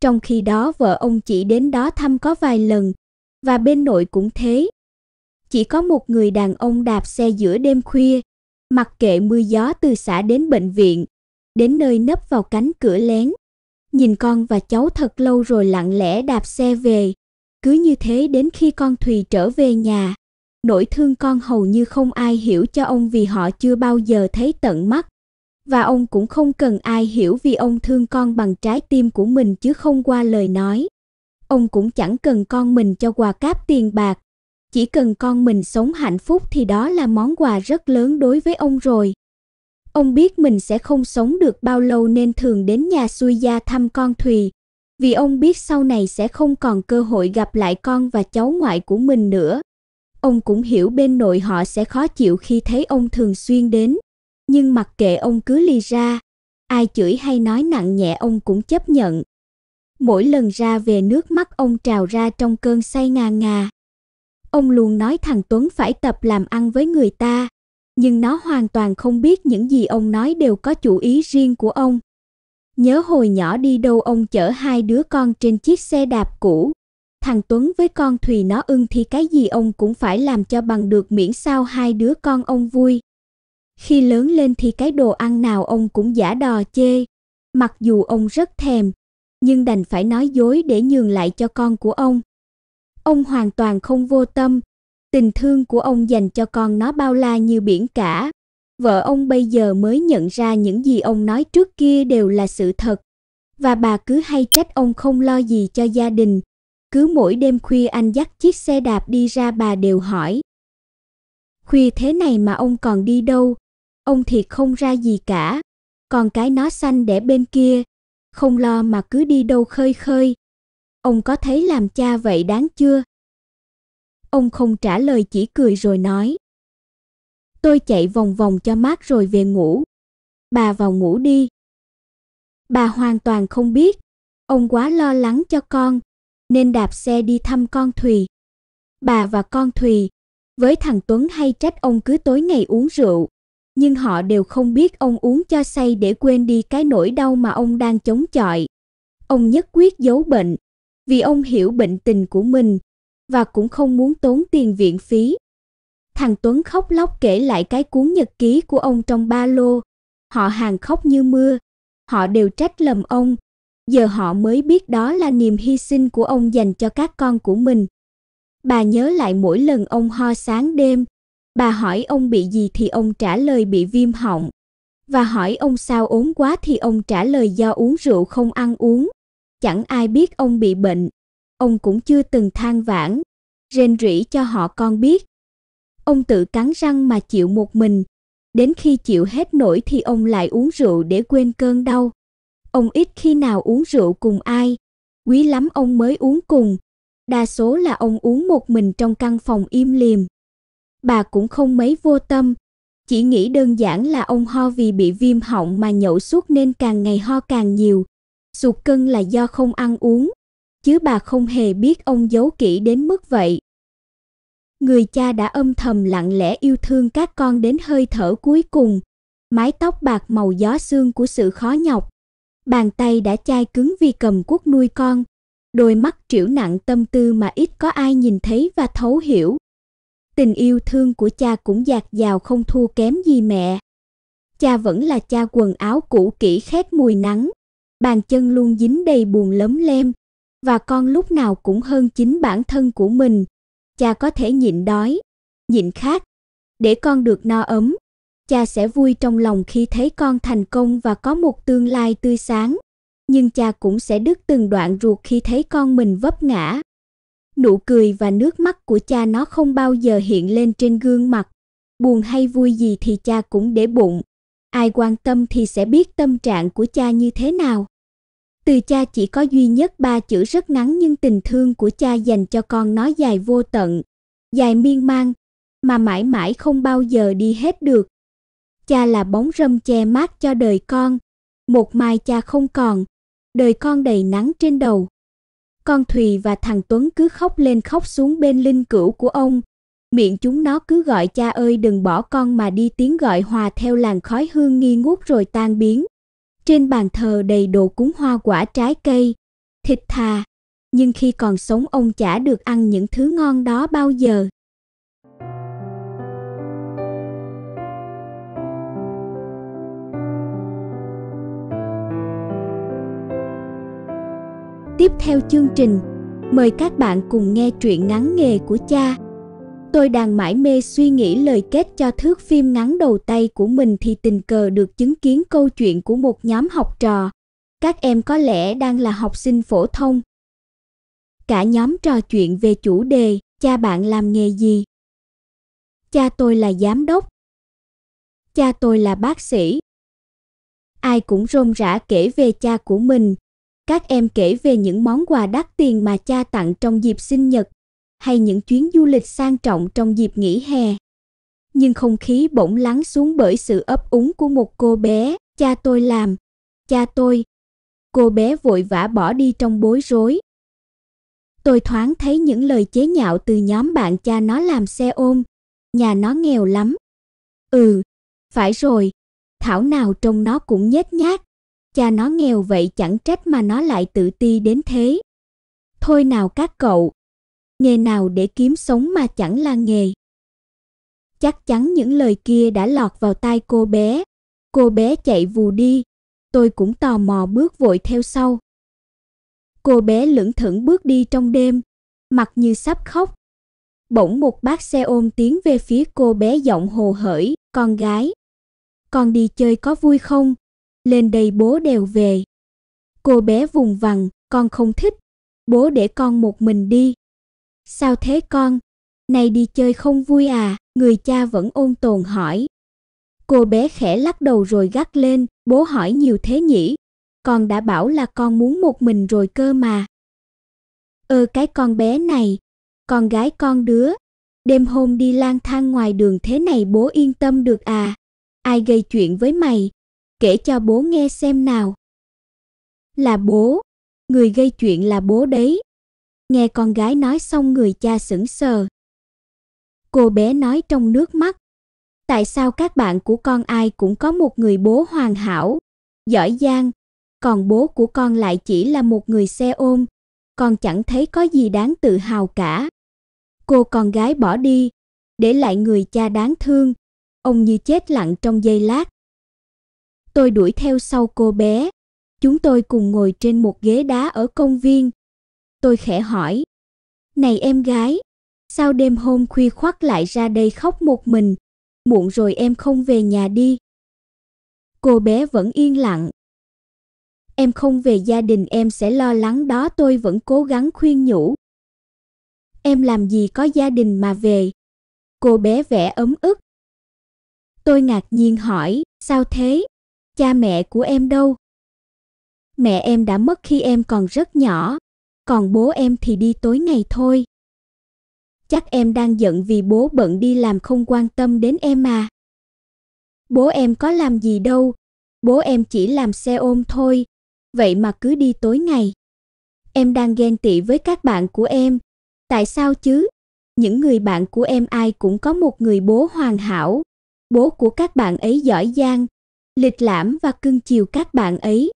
Trong khi đó vợ ông chỉ đến đó thăm có vài lần, và bên nội cũng thế. Chỉ có một người đàn ông đạp xe giữa đêm khuya, mặc kệ mưa gió từ xã đến bệnh viện, đến nơi nấp vào cánh cửa lén. Nhìn con và cháu thật lâu rồi lặng lẽ đạp xe về. Cứ như thế đến khi con Thùy trở về nhà, nỗi thương con hầu như không ai hiểu cho ông vì họ chưa bao giờ thấy tận mắt. Và ông cũng không cần ai hiểu vì ông thương con bằng trái tim của mình chứ không qua lời nói. Ông cũng chẳng cần con mình cho quà cáp tiền bạc. Chỉ cần con mình sống hạnh phúc thì đó là món quà rất lớn đối với ông rồi. Ông biết mình sẽ không sống được bao lâu nên thường đến nhà xuôi gia thăm con Thùy, vì ông biết sau này sẽ không còn cơ hội gặp lại con và cháu ngoại của mình nữa. Ông cũng hiểu bên nội họ sẽ khó chịu khi thấy ông thường xuyên đến, nhưng mặc kệ ông cứ ly ra, ai chửi hay nói nặng nhẹ ông cũng chấp nhận. Mỗi lần ra về nước mắt ông trào ra trong cơn say ngà ngà. Ông luôn nói thằng Tuấn phải tập làm ăn với người ta, nhưng nó hoàn toàn không biết những gì ông nói đều có chủ ý riêng của ông. Nhớ hồi nhỏ đi đâu ông chở hai đứa con trên chiếc xe đạp cũ. Thằng Tuấn với con Thùy nó ưng thì cái gì ông cũng phải làm cho bằng được miễn sao hai đứa con ông vui. Khi lớn lên thì cái đồ ăn nào ông cũng giả đò chê. Mặc dù ông rất thèm, nhưng đành phải nói dối để nhường lại cho con của ông. Ông hoàn toàn không vô tâm, tình thương của ông dành cho con nó bao la như biển cả. Vợ ông bây giờ mới nhận ra những gì ông nói trước kia đều là sự thật. Và bà cứ hay trách ông không lo gì cho gia đình. Cứ mỗi đêm khuya anh dắt chiếc xe đạp đi ra bà đều hỏi. Khuya thế này mà ông còn đi đâu? Ông thiệt không ra gì cả. Còn cái nó xanh để bên kia, không lo mà cứ đi đâu khơi khơi. Ông có thấy làm cha vậy đáng chưa? Ông không trả lời chỉ cười rồi nói. Tôi chạy vòng vòng cho mát rồi về ngủ. Bà vào ngủ đi. Bà hoàn toàn không biết, ông quá lo lắng cho con nên đạp xe đi thăm con Thùy. Bà và con Thùy với thằng Tuấn hay trách ông cứ tối ngày uống rượu, nhưng họ đều không biết ông uống cho say để quên đi cái nỗi đau mà ông đang chống chọi. Ông nhất quyết giấu bệnh, vì ông hiểu bệnh tình của mình và cũng không muốn tốn tiền viện phí. Thằng Tuấn khóc lóc kể lại cái cuốn nhật ký của ông trong ba lô. Họ hàng khóc như mưa. Họ đều trách lầm ông. Giờ họ mới biết đó là niềm hy sinh của ông dành cho các con của mình. Bà nhớ lại mỗi lần ông ho sáng đêm, bà hỏi ông bị gì thì ông trả lời bị viêm họng và hỏi ông sao ốm quá thì ông trả lời do uống rượu không ăn uống. Chẳng ai biết ông bị bệnh, ông cũng chưa từng than vãn, rên rỉ cho họ con biết ông tự cắn răng mà chịu một mình. Đến khi chịu hết nổi thì ông lại uống rượu để quên cơn đau. Ông ít khi nào uống rượu cùng ai, quý lắm ông mới uống cùng. Đa số là ông uống một mình trong căn phòng im lìm. Bà cũng không mấy vô tâm, chỉ nghĩ đơn giản là ông ho vì bị viêm họng mà nhậu suốt nên càng ngày ho càng nhiều. Sụt cân là do không ăn uống, chứ bà không hề biết ông giấu kỹ đến mức vậy người cha đã âm thầm lặng lẽ yêu thương các con đến hơi thở cuối cùng. Mái tóc bạc màu gió xương của sự khó nhọc, bàn tay đã chai cứng vì cầm cuốc nuôi con, đôi mắt triểu nặng tâm tư mà ít có ai nhìn thấy và thấu hiểu. Tình yêu thương của cha cũng dạt dào không thua kém gì mẹ. Cha vẫn là cha quần áo cũ kỹ khét mùi nắng, bàn chân luôn dính đầy buồn lấm lem, và con lúc nào cũng hơn chính bản thân của mình, Cha có thể nhịn đói, nhịn khát để con được no ấm. Cha sẽ vui trong lòng khi thấy con thành công và có một tương lai tươi sáng, nhưng cha cũng sẽ đứt từng đoạn ruột khi thấy con mình vấp ngã. Nụ cười và nước mắt của cha nó không bao giờ hiện lên trên gương mặt. Buồn hay vui gì thì cha cũng để bụng. Ai quan tâm thì sẽ biết tâm trạng của cha như thế nào. Từ cha chỉ có duy nhất ba chữ rất ngắn nhưng tình thương của cha dành cho con nó dài vô tận, dài miên man, mà mãi mãi không bao giờ đi hết được. Cha là bóng râm che mát cho đời con, một mai cha không còn, đời con đầy nắng trên đầu. Con Thùy và thằng Tuấn cứ khóc lên khóc xuống bên linh cữu của ông, miệng chúng nó cứ gọi cha ơi đừng bỏ con mà đi tiếng gọi hòa theo làn khói hương nghi ngút rồi tan biến. Trên bàn thờ đầy đồ cúng hoa quả trái cây, thịt thà, nhưng khi còn sống ông chả được ăn những thứ ngon đó bao giờ. Tiếp theo chương trình, mời các bạn cùng nghe truyện ngắn nghề của cha. Tôi đang mãi mê suy nghĩ lời kết cho thước phim ngắn đầu tay của mình thì tình cờ được chứng kiến câu chuyện của một nhóm học trò. Các em có lẽ đang là học sinh phổ thông. Cả nhóm trò chuyện về chủ đề, cha bạn làm nghề gì? Cha tôi là giám đốc. Cha tôi là bác sĩ. Ai cũng rôm rã kể về cha của mình. Các em kể về những món quà đắt tiền mà cha tặng trong dịp sinh nhật hay những chuyến du lịch sang trọng trong dịp nghỉ hè. Nhưng không khí bỗng lắng xuống bởi sự ấp úng của một cô bé, cha tôi làm, cha tôi. Cô bé vội vã bỏ đi trong bối rối. Tôi thoáng thấy những lời chế nhạo từ nhóm bạn cha nó làm xe ôm, nhà nó nghèo lắm. Ừ, phải rồi, thảo nào trông nó cũng nhếch nhác, cha nó nghèo vậy chẳng trách mà nó lại tự ti đến thế. Thôi nào các cậu, nghề nào để kiếm sống mà chẳng là nghề. Chắc chắn những lời kia đã lọt vào tai cô bé. Cô bé chạy vù đi, tôi cũng tò mò bước vội theo sau. Cô bé lững thững bước đi trong đêm, mặt như sắp khóc. Bỗng một bác xe ôm tiến về phía cô bé giọng hồ hởi, "Con gái, con đi chơi có vui không? Lên đây bố đèo về." Cô bé vùng vằng, "Con không thích, bố để con một mình đi." Sao thế con? Này đi chơi không vui à? Người cha vẫn ôn tồn hỏi. Cô bé khẽ lắc đầu rồi gắt lên, bố hỏi nhiều thế nhỉ? Con đã bảo là con muốn một mình rồi cơ mà. Ơ ờ, cái con bé này, con gái con đứa, đêm hôm đi lang thang ngoài đường thế này bố yên tâm được à? Ai gây chuyện với mày? Kể cho bố nghe xem nào. Là bố, người gây chuyện là bố đấy. Nghe con gái nói xong người cha sững sờ. Cô bé nói trong nước mắt. Tại sao các bạn của con ai cũng có một người bố hoàn hảo, giỏi giang, còn bố của con lại chỉ là một người xe ôm, con chẳng thấy có gì đáng tự hào cả. Cô con gái bỏ đi, để lại người cha đáng thương, ông như chết lặng trong giây lát. Tôi đuổi theo sau cô bé, chúng tôi cùng ngồi trên một ghế đá ở công viên, tôi khẽ hỏi. Này em gái, sao đêm hôm khuya khoắt lại ra đây khóc một mình, muộn rồi em không về nhà đi. Cô bé vẫn yên lặng. Em không về gia đình em sẽ lo lắng đó tôi vẫn cố gắng khuyên nhủ. Em làm gì có gia đình mà về? Cô bé vẻ ấm ức. Tôi ngạc nhiên hỏi, sao thế? Cha mẹ của em đâu? Mẹ em đã mất khi em còn rất nhỏ, còn bố em thì đi tối ngày thôi. Chắc em đang giận vì bố bận đi làm không quan tâm đến em à. Bố em có làm gì đâu, bố em chỉ làm xe ôm thôi, vậy mà cứ đi tối ngày. Em đang ghen tị với các bạn của em, tại sao chứ? Những người bạn của em ai cũng có một người bố hoàn hảo, bố của các bạn ấy giỏi giang, lịch lãm và cưng chiều các bạn ấy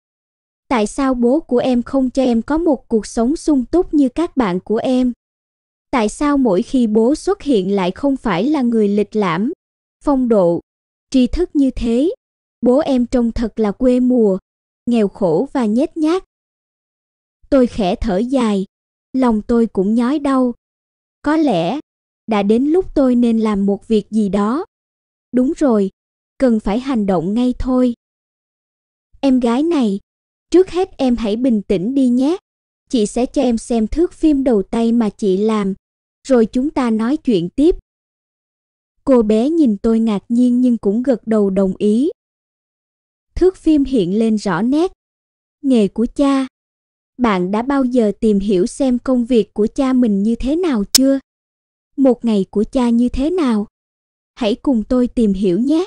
tại sao bố của em không cho em có một cuộc sống sung túc như các bạn của em? Tại sao mỗi khi bố xuất hiện lại không phải là người lịch lãm, phong độ, tri thức như thế? Bố em trông thật là quê mùa, nghèo khổ và nhếch nhác. Tôi khẽ thở dài, lòng tôi cũng nhói đau. Có lẽ đã đến lúc tôi nên làm một việc gì đó. Đúng rồi, cần phải hành động ngay thôi. Em gái này, Trước hết em hãy bình tĩnh đi nhé. Chị sẽ cho em xem thước phim đầu tay mà chị làm, rồi chúng ta nói chuyện tiếp. Cô bé nhìn tôi ngạc nhiên nhưng cũng gật đầu đồng ý. Thước phim hiện lên rõ nét. Nghề của cha. Bạn đã bao giờ tìm hiểu xem công việc của cha mình như thế nào chưa? Một ngày của cha như thế nào? Hãy cùng tôi tìm hiểu nhé.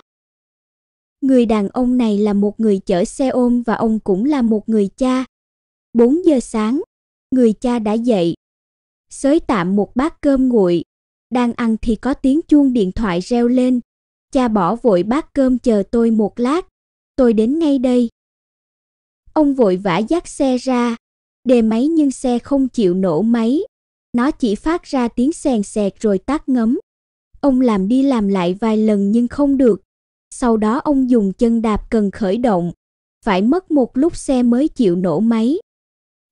Người đàn ông này là một người chở xe ôm và ông cũng là một người cha. 4 giờ sáng, người cha đã dậy. Xới tạm một bát cơm nguội, đang ăn thì có tiếng chuông điện thoại reo lên. Cha bỏ vội bát cơm chờ tôi một lát, tôi đến ngay đây. Ông vội vã dắt xe ra, đề máy nhưng xe không chịu nổ máy. Nó chỉ phát ra tiếng sèn sẹt rồi tắt ngấm. Ông làm đi làm lại vài lần nhưng không được, sau đó ông dùng chân đạp cần khởi động, phải mất một lúc xe mới chịu nổ máy.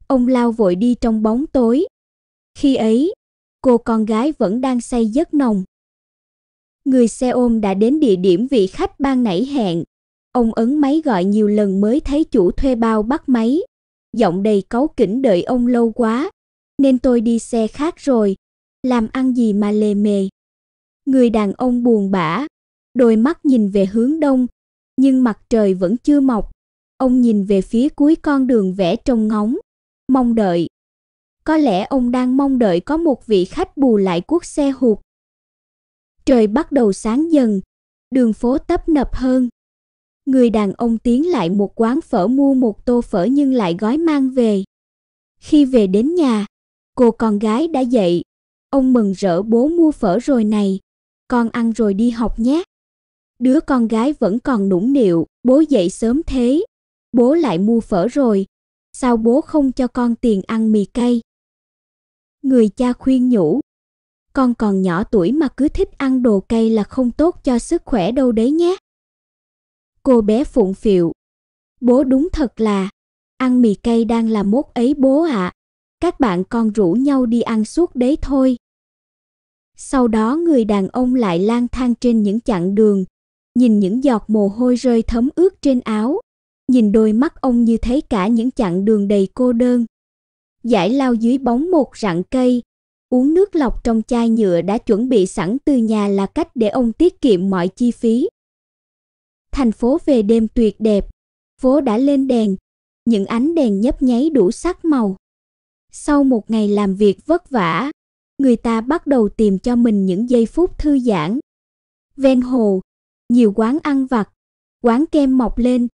Ông lao vội đi trong bóng tối. Khi ấy, cô con gái vẫn đang say giấc nồng. Người xe ôm đã đến địa điểm vị khách ban nãy hẹn. Ông ấn máy gọi nhiều lần mới thấy chủ thuê bao bắt máy. Giọng đầy cáu kỉnh đợi ông lâu quá, nên tôi đi xe khác rồi. Làm ăn gì mà lề mề. Người đàn ông buồn bã, đôi mắt nhìn về hướng đông, nhưng mặt trời vẫn chưa mọc. Ông nhìn về phía cuối con đường vẽ trông ngóng, mong đợi. Có lẽ ông đang mong đợi có một vị khách bù lại cuốc xe hụt. Trời bắt đầu sáng dần, đường phố tấp nập hơn. Người đàn ông tiến lại một quán phở mua một tô phở nhưng lại gói mang về. Khi về đến nhà, cô con gái đã dậy. Ông mừng rỡ bố mua phở rồi này, con ăn rồi đi học nhé. Đứa con gái vẫn còn nũng nịu, bố dậy sớm thế, bố lại mua phở rồi, sao bố không cho con tiền ăn mì cay? Người cha khuyên nhủ, con còn nhỏ tuổi mà cứ thích ăn đồ cay là không tốt cho sức khỏe đâu đấy nhé. Cô bé phụng phịu, bố đúng thật là, ăn mì cay đang là mốt ấy bố ạ. À. Các bạn con rủ nhau đi ăn suốt đấy thôi. Sau đó người đàn ông lại lang thang trên những chặng đường, nhìn những giọt mồ hôi rơi thấm ướt trên áo, nhìn đôi mắt ông như thấy cả những chặng đường đầy cô đơn. Giải lao dưới bóng một rặng cây, uống nước lọc trong chai nhựa đã chuẩn bị sẵn từ nhà là cách để ông tiết kiệm mọi chi phí. Thành phố về đêm tuyệt đẹp, phố đã lên đèn, những ánh đèn nhấp nháy đủ sắc màu. Sau một ngày làm việc vất vả, người ta bắt đầu tìm cho mình những giây phút thư giãn. Ven hồ, nhiều quán ăn vặt, quán kem mọc lên,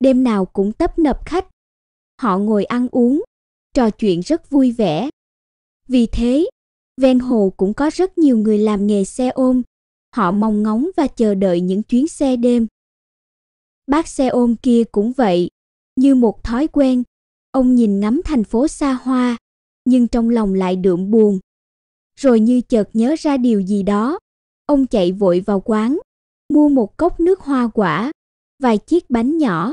đêm nào cũng tấp nập khách. Họ ngồi ăn uống, trò chuyện rất vui vẻ. Vì thế, ven hồ cũng có rất nhiều người làm nghề xe ôm, họ mong ngóng và chờ đợi những chuyến xe đêm. Bác xe ôm kia cũng vậy, như một thói quen, ông nhìn ngắm thành phố xa hoa, nhưng trong lòng lại đượm buồn. Rồi như chợt nhớ ra điều gì đó, ông chạy vội vào quán, mua một cốc nước hoa quả, vài chiếc bánh nhỏ.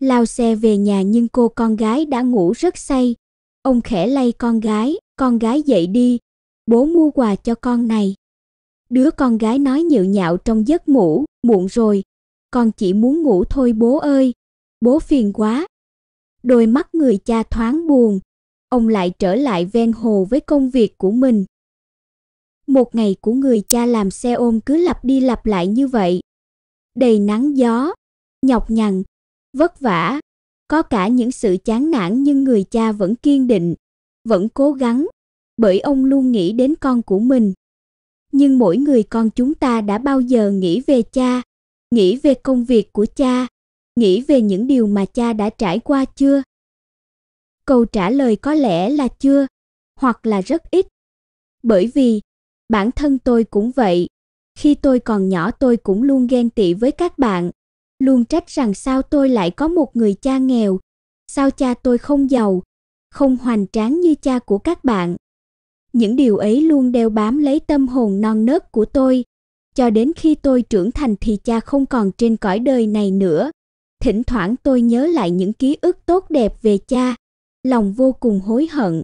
Lao xe về nhà nhưng cô con gái đã ngủ rất say. Ông khẽ lay con gái, con gái dậy đi, bố mua quà cho con này. Đứa con gái nói nhịu nhạo trong giấc ngủ, muộn rồi, con chỉ muốn ngủ thôi bố ơi, bố phiền quá. Đôi mắt người cha thoáng buồn, ông lại trở lại ven hồ với công việc của mình một ngày của người cha làm xe ôm cứ lặp đi lặp lại như vậy đầy nắng gió nhọc nhằn vất vả có cả những sự chán nản nhưng người cha vẫn kiên định vẫn cố gắng bởi ông luôn nghĩ đến con của mình nhưng mỗi người con chúng ta đã bao giờ nghĩ về cha nghĩ về công việc của cha nghĩ về những điều mà cha đã trải qua chưa câu trả lời có lẽ là chưa hoặc là rất ít bởi vì bản thân tôi cũng vậy. Khi tôi còn nhỏ tôi cũng luôn ghen tị với các bạn, luôn trách rằng sao tôi lại có một người cha nghèo, sao cha tôi không giàu, không hoành tráng như cha của các bạn. Những điều ấy luôn đeo bám lấy tâm hồn non nớt của tôi, cho đến khi tôi trưởng thành thì cha không còn trên cõi đời này nữa. Thỉnh thoảng tôi nhớ lại những ký ức tốt đẹp về cha, lòng vô cùng hối hận.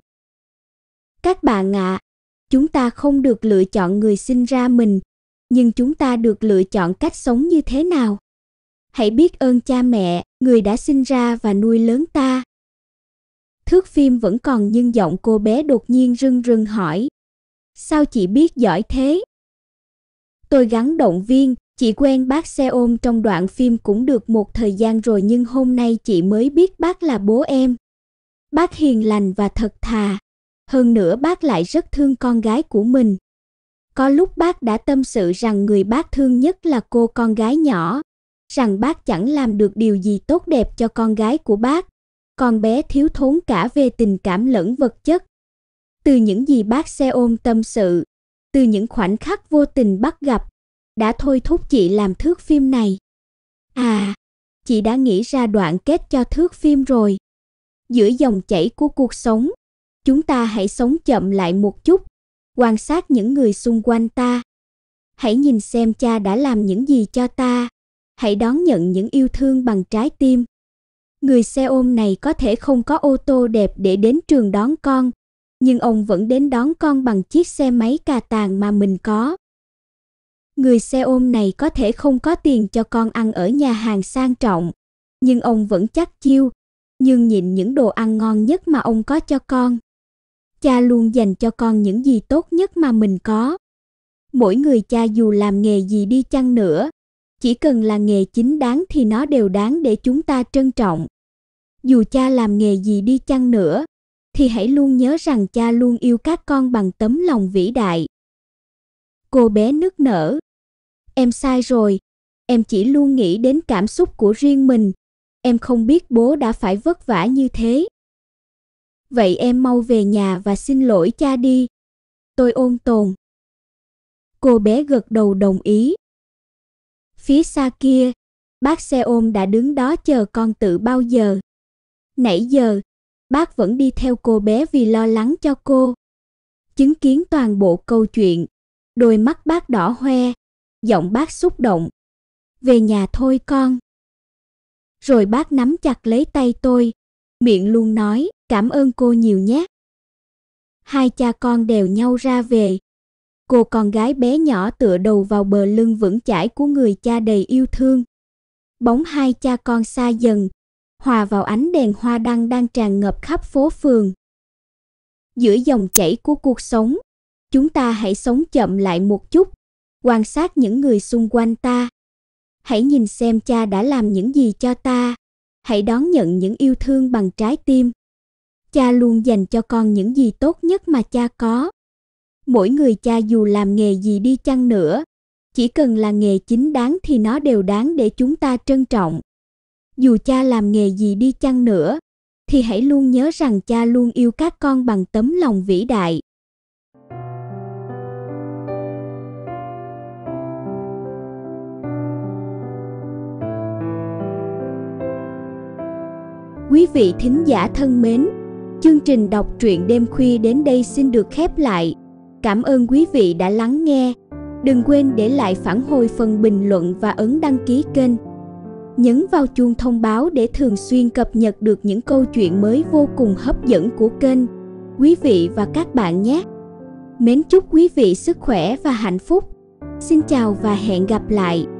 Các bạn ạ, à, chúng ta không được lựa chọn người sinh ra mình nhưng chúng ta được lựa chọn cách sống như thế nào hãy biết ơn cha mẹ người đã sinh ra và nuôi lớn ta thước phim vẫn còn nhưng giọng cô bé đột nhiên rưng rưng hỏi sao chị biết giỏi thế tôi gắn động viên chị quen bác xe ôm trong đoạn phim cũng được một thời gian rồi nhưng hôm nay chị mới biết bác là bố em bác hiền lành và thật thà hơn nữa bác lại rất thương con gái của mình. Có lúc bác đã tâm sự rằng người bác thương nhất là cô con gái nhỏ, rằng bác chẳng làm được điều gì tốt đẹp cho con gái của bác. Con bé thiếu thốn cả về tình cảm lẫn vật chất. Từ những gì bác xe ôm tâm sự, từ những khoảnh khắc vô tình bắt gặp, đã thôi thúc chị làm thước phim này. À, chị đã nghĩ ra đoạn kết cho thước phim rồi. Giữa dòng chảy của cuộc sống, chúng ta hãy sống chậm lại một chút, quan sát những người xung quanh ta. Hãy nhìn xem cha đã làm những gì cho ta. Hãy đón nhận những yêu thương bằng trái tim. Người xe ôm này có thể không có ô tô đẹp để đến trường đón con, nhưng ông vẫn đến đón con bằng chiếc xe máy cà tàng mà mình có. Người xe ôm này có thể không có tiền cho con ăn ở nhà hàng sang trọng, nhưng ông vẫn chắc chiêu, nhưng nhìn những đồ ăn ngon nhất mà ông có cho con cha luôn dành cho con những gì tốt nhất mà mình có mỗi người cha dù làm nghề gì đi chăng nữa chỉ cần là nghề chính đáng thì nó đều đáng để chúng ta trân trọng dù cha làm nghề gì đi chăng nữa thì hãy luôn nhớ rằng cha luôn yêu các con bằng tấm lòng vĩ đại cô bé nức nở em sai rồi em chỉ luôn nghĩ đến cảm xúc của riêng mình em không biết bố đã phải vất vả như thế vậy em mau về nhà và xin lỗi cha đi. Tôi ôn tồn. Cô bé gật đầu đồng ý. Phía xa kia, bác xe ôm đã đứng đó chờ con tự bao giờ. Nãy giờ, bác vẫn đi theo cô bé vì lo lắng cho cô. Chứng kiến toàn bộ câu chuyện, đôi mắt bác đỏ hoe, giọng bác xúc động. Về nhà thôi con. Rồi bác nắm chặt lấy tay tôi, miệng luôn nói cảm ơn cô nhiều nhé. Hai cha con đèo nhau ra về. Cô con gái bé nhỏ tựa đầu vào bờ lưng vững chãi của người cha đầy yêu thương. Bóng hai cha con xa dần, hòa vào ánh đèn hoa đăng đang tràn ngập khắp phố phường. Giữa dòng chảy của cuộc sống, chúng ta hãy sống chậm lại một chút, quan sát những người xung quanh ta. Hãy nhìn xem cha đã làm những gì cho ta hãy đón nhận những yêu thương bằng trái tim cha luôn dành cho con những gì tốt nhất mà cha có mỗi người cha dù làm nghề gì đi chăng nữa chỉ cần là nghề chính đáng thì nó đều đáng để chúng ta trân trọng dù cha làm nghề gì đi chăng nữa thì hãy luôn nhớ rằng cha luôn yêu các con bằng tấm lòng vĩ đại Quý vị thính giả thân mến, chương trình đọc truyện đêm khuya đến đây xin được khép lại. Cảm ơn quý vị đã lắng nghe. Đừng quên để lại phản hồi phần bình luận và ấn đăng ký kênh. Nhấn vào chuông thông báo để thường xuyên cập nhật được những câu chuyện mới vô cùng hấp dẫn của kênh. Quý vị và các bạn nhé. Mến chúc quý vị sức khỏe và hạnh phúc. Xin chào và hẹn gặp lại.